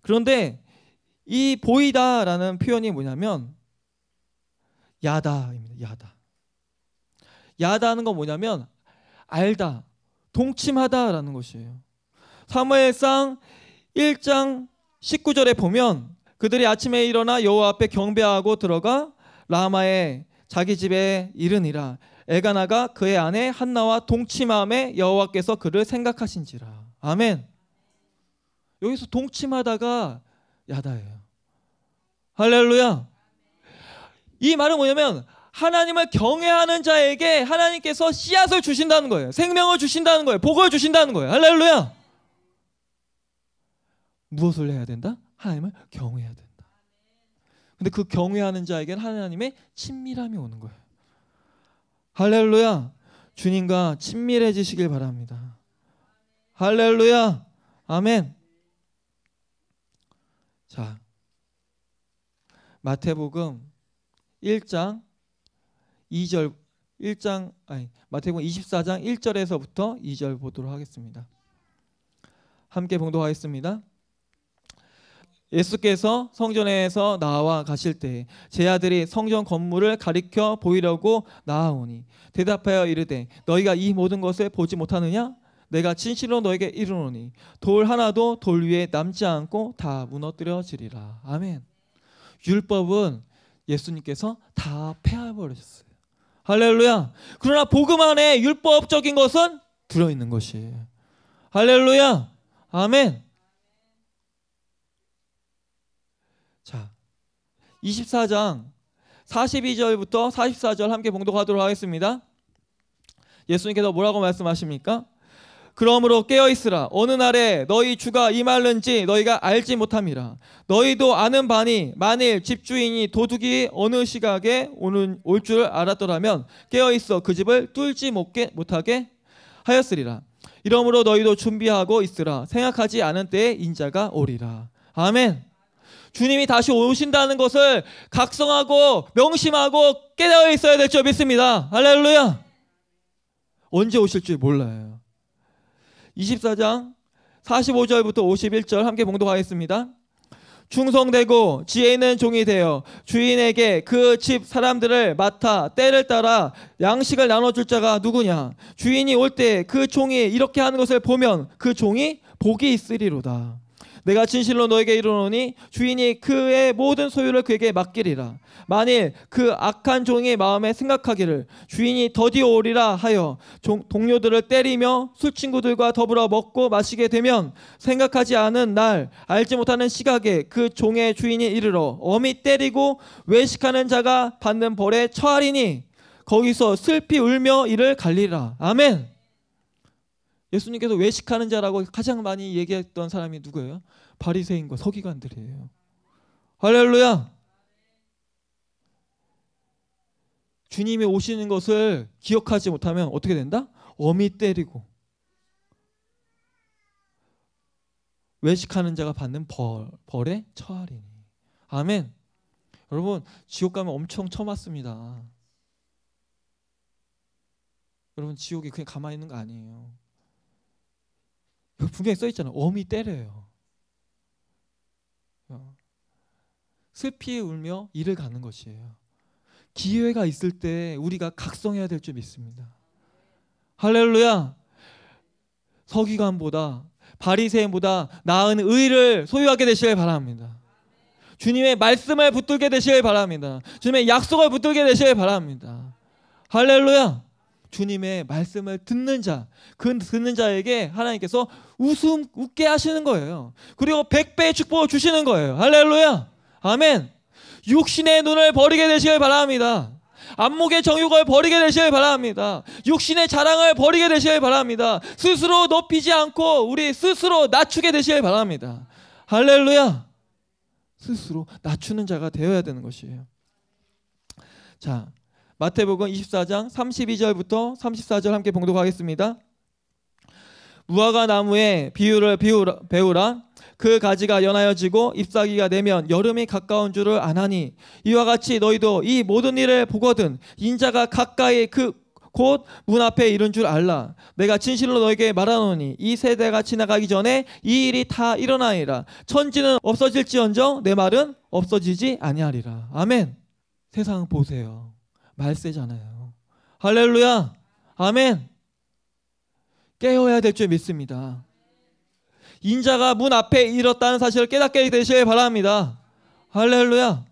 그런데 이 보이다라는 표현이 뭐냐면 야다입니다. 야다. 야다는 건 뭐냐면 알다, 동침하다라는 것이에요. 사무엘상 1장 19절에 보면 그들이 아침에 일어나 여호와 앞에 경배하고 들어가 라마에 자기 집에 이르니라. 엘가나가 그의 아내 한나와 동침함에 여호와께서 그를 생각하신지라. 아멘. 여기서 동침하다가 야다예요. 할렐루야. 이 말은 뭐냐면 하나님을 경외하는 자에게 하나님께서 씨앗을 주신다는 거예요. 생명을 주신다는 거예요. 복을 주신다는 거예요. 할렐루야. 무엇을 해야 된다? 하나님을 경외해야 된다. 근데 그 경외하는 자에겐 하나님의 친밀함이 오는 거예요. 할렐루야. 주님과 친밀해지시길 바랍니다. 할렐루야. 아멘. 자. 마태복음 1장 2절 1장 아니 마태복음 24장 1절에서부터 2절 보도록 하겠습니다. 함께 봉독하겠습니다. 예수께서 성전에서 나와 가실 때에 제 아들이 성전 건물을 가리켜 보이려고 나아오니 대답하여 이르되 너희가 이 모든 것을 보지 못하느냐 내가 진실로 너에게 이르노니 돌 하나도 돌 위에 남지 않고 다 무너뜨려지리라 아멘 율법은 예수님께서 다 폐하버리셨어요 할렐루야 그러나 복음 안에 율법적인 것은 들어있는 것이에요 할렐루야 아멘 24장 42절부터 44절 함께 봉독하도록 하겠습니다. 예수님께서 뭐라고 말씀하십니까? 그러므로 깨어 있으라 어느 날에 너희 주가 이말는지 너희가 알지 못함이라 너희도 아는 바니 만일 집주인이 도둑이 어느 시각에 오는 올줄 알았더라면 깨어 있어 그 집을 뚫지 못게, 못하게 하였으리라 이러므로 너희도 준비하고 있으라 생각하지 않은 때에 인자가 오리라 아멘 주님이 다시 오신다는 것을 각성하고 명심하고 깨달아 있어야 될 줄 믿습니다. 할렐루야. 언제 오실 줄 몰라요. 24장 45절부터 51절 함께 봉독하겠습니다. 충성되고 지혜 는 종이 되어 주인에게 그 집 사람들을 맡아 때를 따라 양식을 나눠줄 자가 누구냐 주인이 올 때 그 종이 이렇게 하는 것을 보면 그 종이 복이 있으리로다 내가 진실로 너에게 이르노니 주인이 그의 모든 소유를 그에게 맡기리라. 만일 그 악한 종이 마음에 생각하기를 주인이 더디오리라 하여 종, 동료들을 때리며 술 친구들과 더불어 먹고 마시게 되면 생각하지 않은 날 알지 못하는 시각에 그 종의 주인이 이르러 어미 때리고 외식하는 자가 받는 벌에 처하리니 거기서 슬피 울며 이를 갈리라. 아멘. 예수님께서 외식하는 자라고 가장 많이 얘기했던 사람이 누구예요? 바리새인과 서기관들이에요. 할렐루야. 주님이 오시는 것을 기억하지 못하면 어떻게 된다? 어미 때리고 외식하는 자가 받는 벌, 벌에 처하리니. 아멘. 여러분 지옥 가면 엄청 처맞습니다. 여러분 지옥이 그냥 가만히 있는 거 아니에요. 분명히 그 써 있잖아요. 어미 때려요. 어. 슬피 울며 일을 가는 것이에요. 기회가 있을 때 우리가 각성해야 될 줄 믿습니다. 할렐루야. 서기관보다 바리새인보다 나은 의를 소유하게 되시길 바랍니다. 주님의 말씀을 붙들게 되시길 바랍니다. 주님의 약속을 붙들게 되시길 바랍니다. 할렐루야. 주님의 말씀을 듣는 자, 그 듣는 자에게 하나님께서 웃음 웃게 하시는 거예요. 그리고 백배의 축복을 주시는 거예요. 할렐루야. 아멘. 육신의 눈을 버리게 되시길 바랍니다. 안목의 정욕을 버리게 되시길 바랍니다. 육신의 자랑을 버리게 되시길 바랍니다. 스스로 높이지 않고 우리 스스로 낮추게 되시길 바랍니다. 할렐루야. 스스로 낮추는 자가 되어야 되는 것이에요. 자, 마태복음 24장 32절부터 34절 함께 봉독하겠습니다. 무화과 나무의 비유를 비우라, 배우라. 그 가지가 연하여지고 잎사귀가 내면 여름이 가까운 줄을 아나니 이와 같이 너희도 이 모든 일을 보거든 인자가 가까이 그 곧 문 앞에 이른 줄 알라 내가 진실로 너에게 말하노니 이 세대가 지나가기 전에 이 일이 다 일어나리라 천지는 없어질지언정 내 말은 없어지지 아니하리라 아멘 세상 보세요 말세잖아요. 할렐루야. 아멘. 깨어야 될 줄 믿습니다. 인자가 문 앞에 이뤘다는 사실을 깨닫게 되시길 바랍니다. 할렐루야.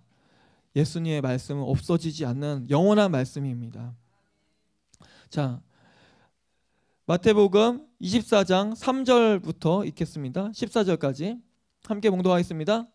예수님의 말씀은 없어지지 않는 영원한 말씀입니다. 자, 마태복음 24장 3절부터 읽겠습니다. 14절까지 함께 봉독하겠습니다.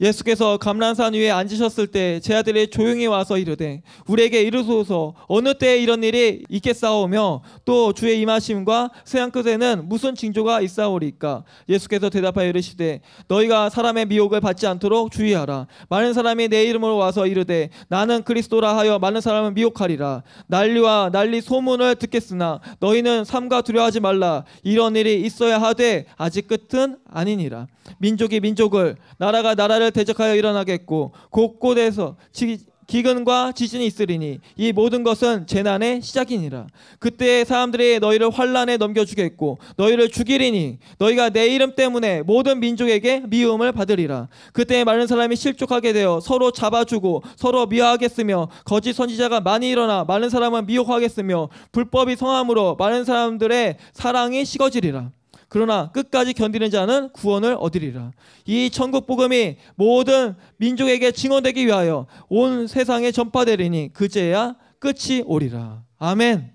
예수께서 감란산 위에 앉으셨을 때 제 아들이 조용히 와서 이르되 우리에게 이르소서 어느 때에 이런 일이 있겠사오며 또 주의 임하심과 세양 끝에는 무슨 징조가 있사오리까 예수께서 대답하여 이르시되 너희가 사람의 미혹을 받지 않도록 주의하라 많은 사람이 내 이름으로 와서 이르되 나는 그리스도라 하여 많은 사람을 미혹하리라 난리와 난리 소문을 듣겠으나 너희는 삼가 두려워하지 말라 이런 일이 있어야 하되 아직 끝은 아니니라 민족이 민족을 나라가 나라를 그들을 대적하여 일어나겠고 곳곳에서 지, 기근과 지진이 있으리니 이 모든 것은 재난의 시작이니라 그때 사람들이 너희를 환란에 넘겨주겠고 너희를 죽이리니 너희가 내 이름 때문에 모든 민족에게 미움을 받으리라 그때 많은 사람이 실족하게 되어 서로 잡아주고 서로 미워하겠으며 거짓 선지자가 많이 일어나 많은 사람은 미혹하겠으며 불법이 성함으로 많은 사람들의 사랑이 식어지리라 그러나 끝까지 견디는 자는 구원을 얻으리라. 이 천국 복음이 모든 민족에게 증언되기 위하여 온 세상에 전파되리니 그제야 끝이 오리라. 아멘.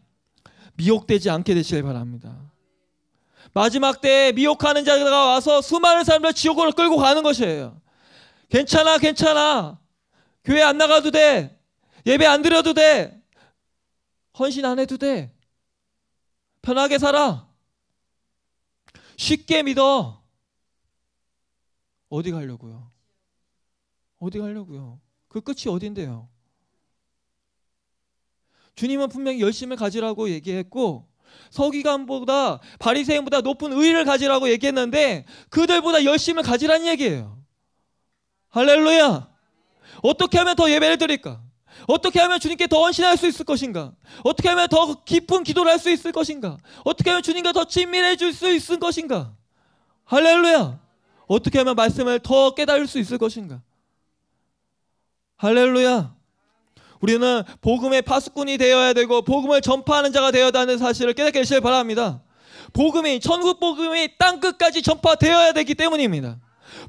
미혹되지 않게 되시길 바랍니다. 마지막 때에 미혹하는 자가 와서 수많은 사람들 지옥으로 끌고 가는 것이에요. 괜찮아, 괜찮아. 교회 안 나가도 돼. 예배 안 드려도 돼. 헌신 안 해도 돼. 편하게 살아. 쉽게 믿어. 어디 가려고요? 어디 가려고요? 그 끝이 어딘데요? 주님은 분명히 열심을 가지라고 얘기했고 서기관보다 바리새인보다 높은 의를 가지라고 얘기했는데 그들보다 열심을 가지라는 얘기예요. 할렐루야. 어떻게 하면 더 예배를 드릴까? 어떻게 하면 주님께 더 헌신할 수 있을 것인가? 어떻게 하면 더 깊은 기도를 할 수 있을 것인가? 어떻게 하면 주님과 더 친밀해질 수 있을 것인가? 할렐루야! 어떻게 하면 말씀을 더 깨달을 수 있을 것인가? 할렐루야! 우리는 복음의 파수꾼이 되어야 되고 복음을 전파하는 자가 되어야 하는 사실을 깨닫게 되시길 바랍니다. 복음이 천국 복음이 땅 끝까지 전파되어야 되기 때문입니다.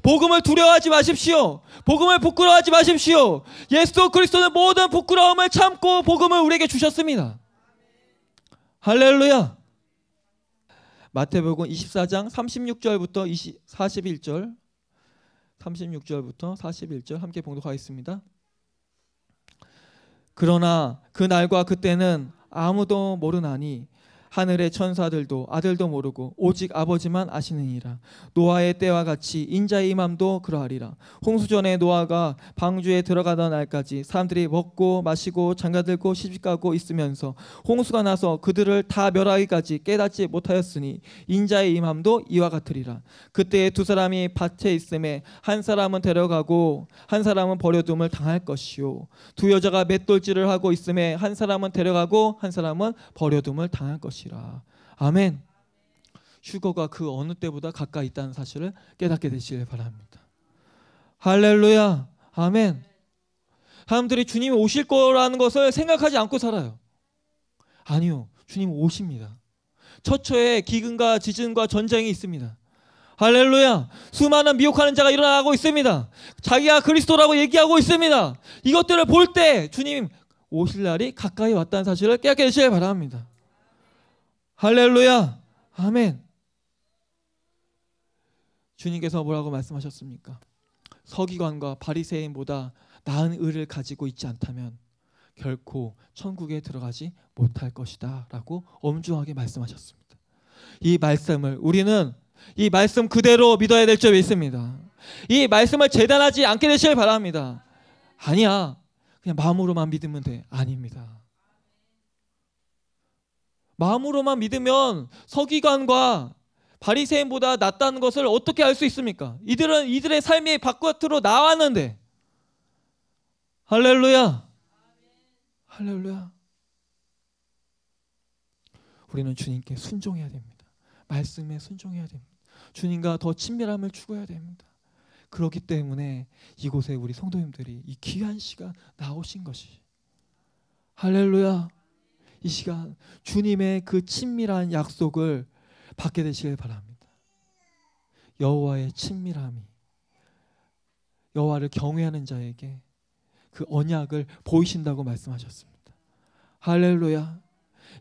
복음을 두려워하지 마십시오. 복음을 부끄러워하지 마십시오. 예수 그리스도는 모든 부끄러움을 참고 복음을 우리에게 주셨습니다. 할렐루야. 마태복음 24장 36절부터 20, 41절 36절부터 41절 함께 봉독하겠습니다. 그러나 그 날과 그때는 아무도 모르나니 하늘의 천사들도 아들도 모르고 오직 아버지만 아시느니라. 노아의 때와 같이 인자의 임함도 그러하리라. 홍수 전에 노아가 방주에 들어가던 날까지 사람들이 먹고 마시고 장가들고 시집가고 있으면서 홍수가 나서 그들을 다 멸하기까지 깨닫지 못하였으니 인자의 임함도 이와 같으리라. 그때 두 사람이 밭에 있음에 한 사람은 데려가고 한 사람은 버려둠을 당할 것이요. 두 여자가 맷돌질을 하고 있음에 한 사람은 데려가고 한 사람은 버려둠을 당할 것이요. 것이라. 아멘. 휴거가 그 어느 때보다 가까이 있다는 사실을 깨닫게 되시길 바랍니다. 할렐루야. 아멘. 사람들이 주님이 오실 거라는 것을 생각하지 않고 살아요. 아니요. 주님 오십니다. 처처에 기근과 지진과 전쟁이 있습니다. 할렐루야. 수많은 미혹하는 자가 일어나고 있습니다. 자기가 그리스도라고 얘기하고 있습니다. 이것들을 볼 때 주님 오실 날이 가까이 왔다는 사실을 깨닫게 되시길 바랍니다. 할렐루야. 아멘. 주님께서 뭐라고 말씀하셨습니까? 서기관과 바리새인보다 나은 의를 가지고 있지 않다면 결코 천국에 들어가지 못할 것이다라고 엄중하게 말씀하셨습니다. 이 말씀을 우리는 이 말씀 그대로 믿어야 될줄 믿습니다. 이 말씀을 재단하지 않게 되시길 바랍니다. 아니야. 그냥 마음으로만 믿으면 돼. 아닙니다. 마음으로만 믿으면 서기관과 바리새인보다 낫다는 것을 어떻게 알 수 있습니까? 이들은 이들의 삶이 바깥으로 나왔는데 할렐루야. 할렐루야. 우리는 주님께 순종해야 됩니다. 말씀에 순종해야 됩니다. 주님과 더 친밀함을 추구해야 됩니다. 그렇기 때문에 이곳에 우리 성도님들이 이 귀한 시간 나오신 것이 할렐루야. 이 시간 주님의 그 친밀한 약속을 받게 되시길 바랍니다. 여호와의 친밀함이 여호와를 경외하는 자에게 그 언약을 보이신다고 말씀하셨습니다. 할렐루야.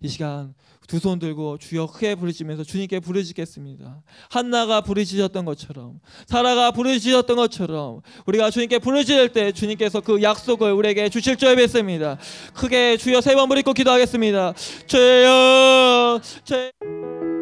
이 시간 두 손 들고 주여 크게 부르짖으면서 주님께 부르짖겠습니다. 한나가 부르짖었던 것처럼 사라가 부르짖었던 것처럼 우리가 주님께 부르짖을 때 주님께서 그 약속을 우리에게 주실 줄 믿습니다. 크게 주여 세 번 부르짖고 기도하겠습니다. 주여 제...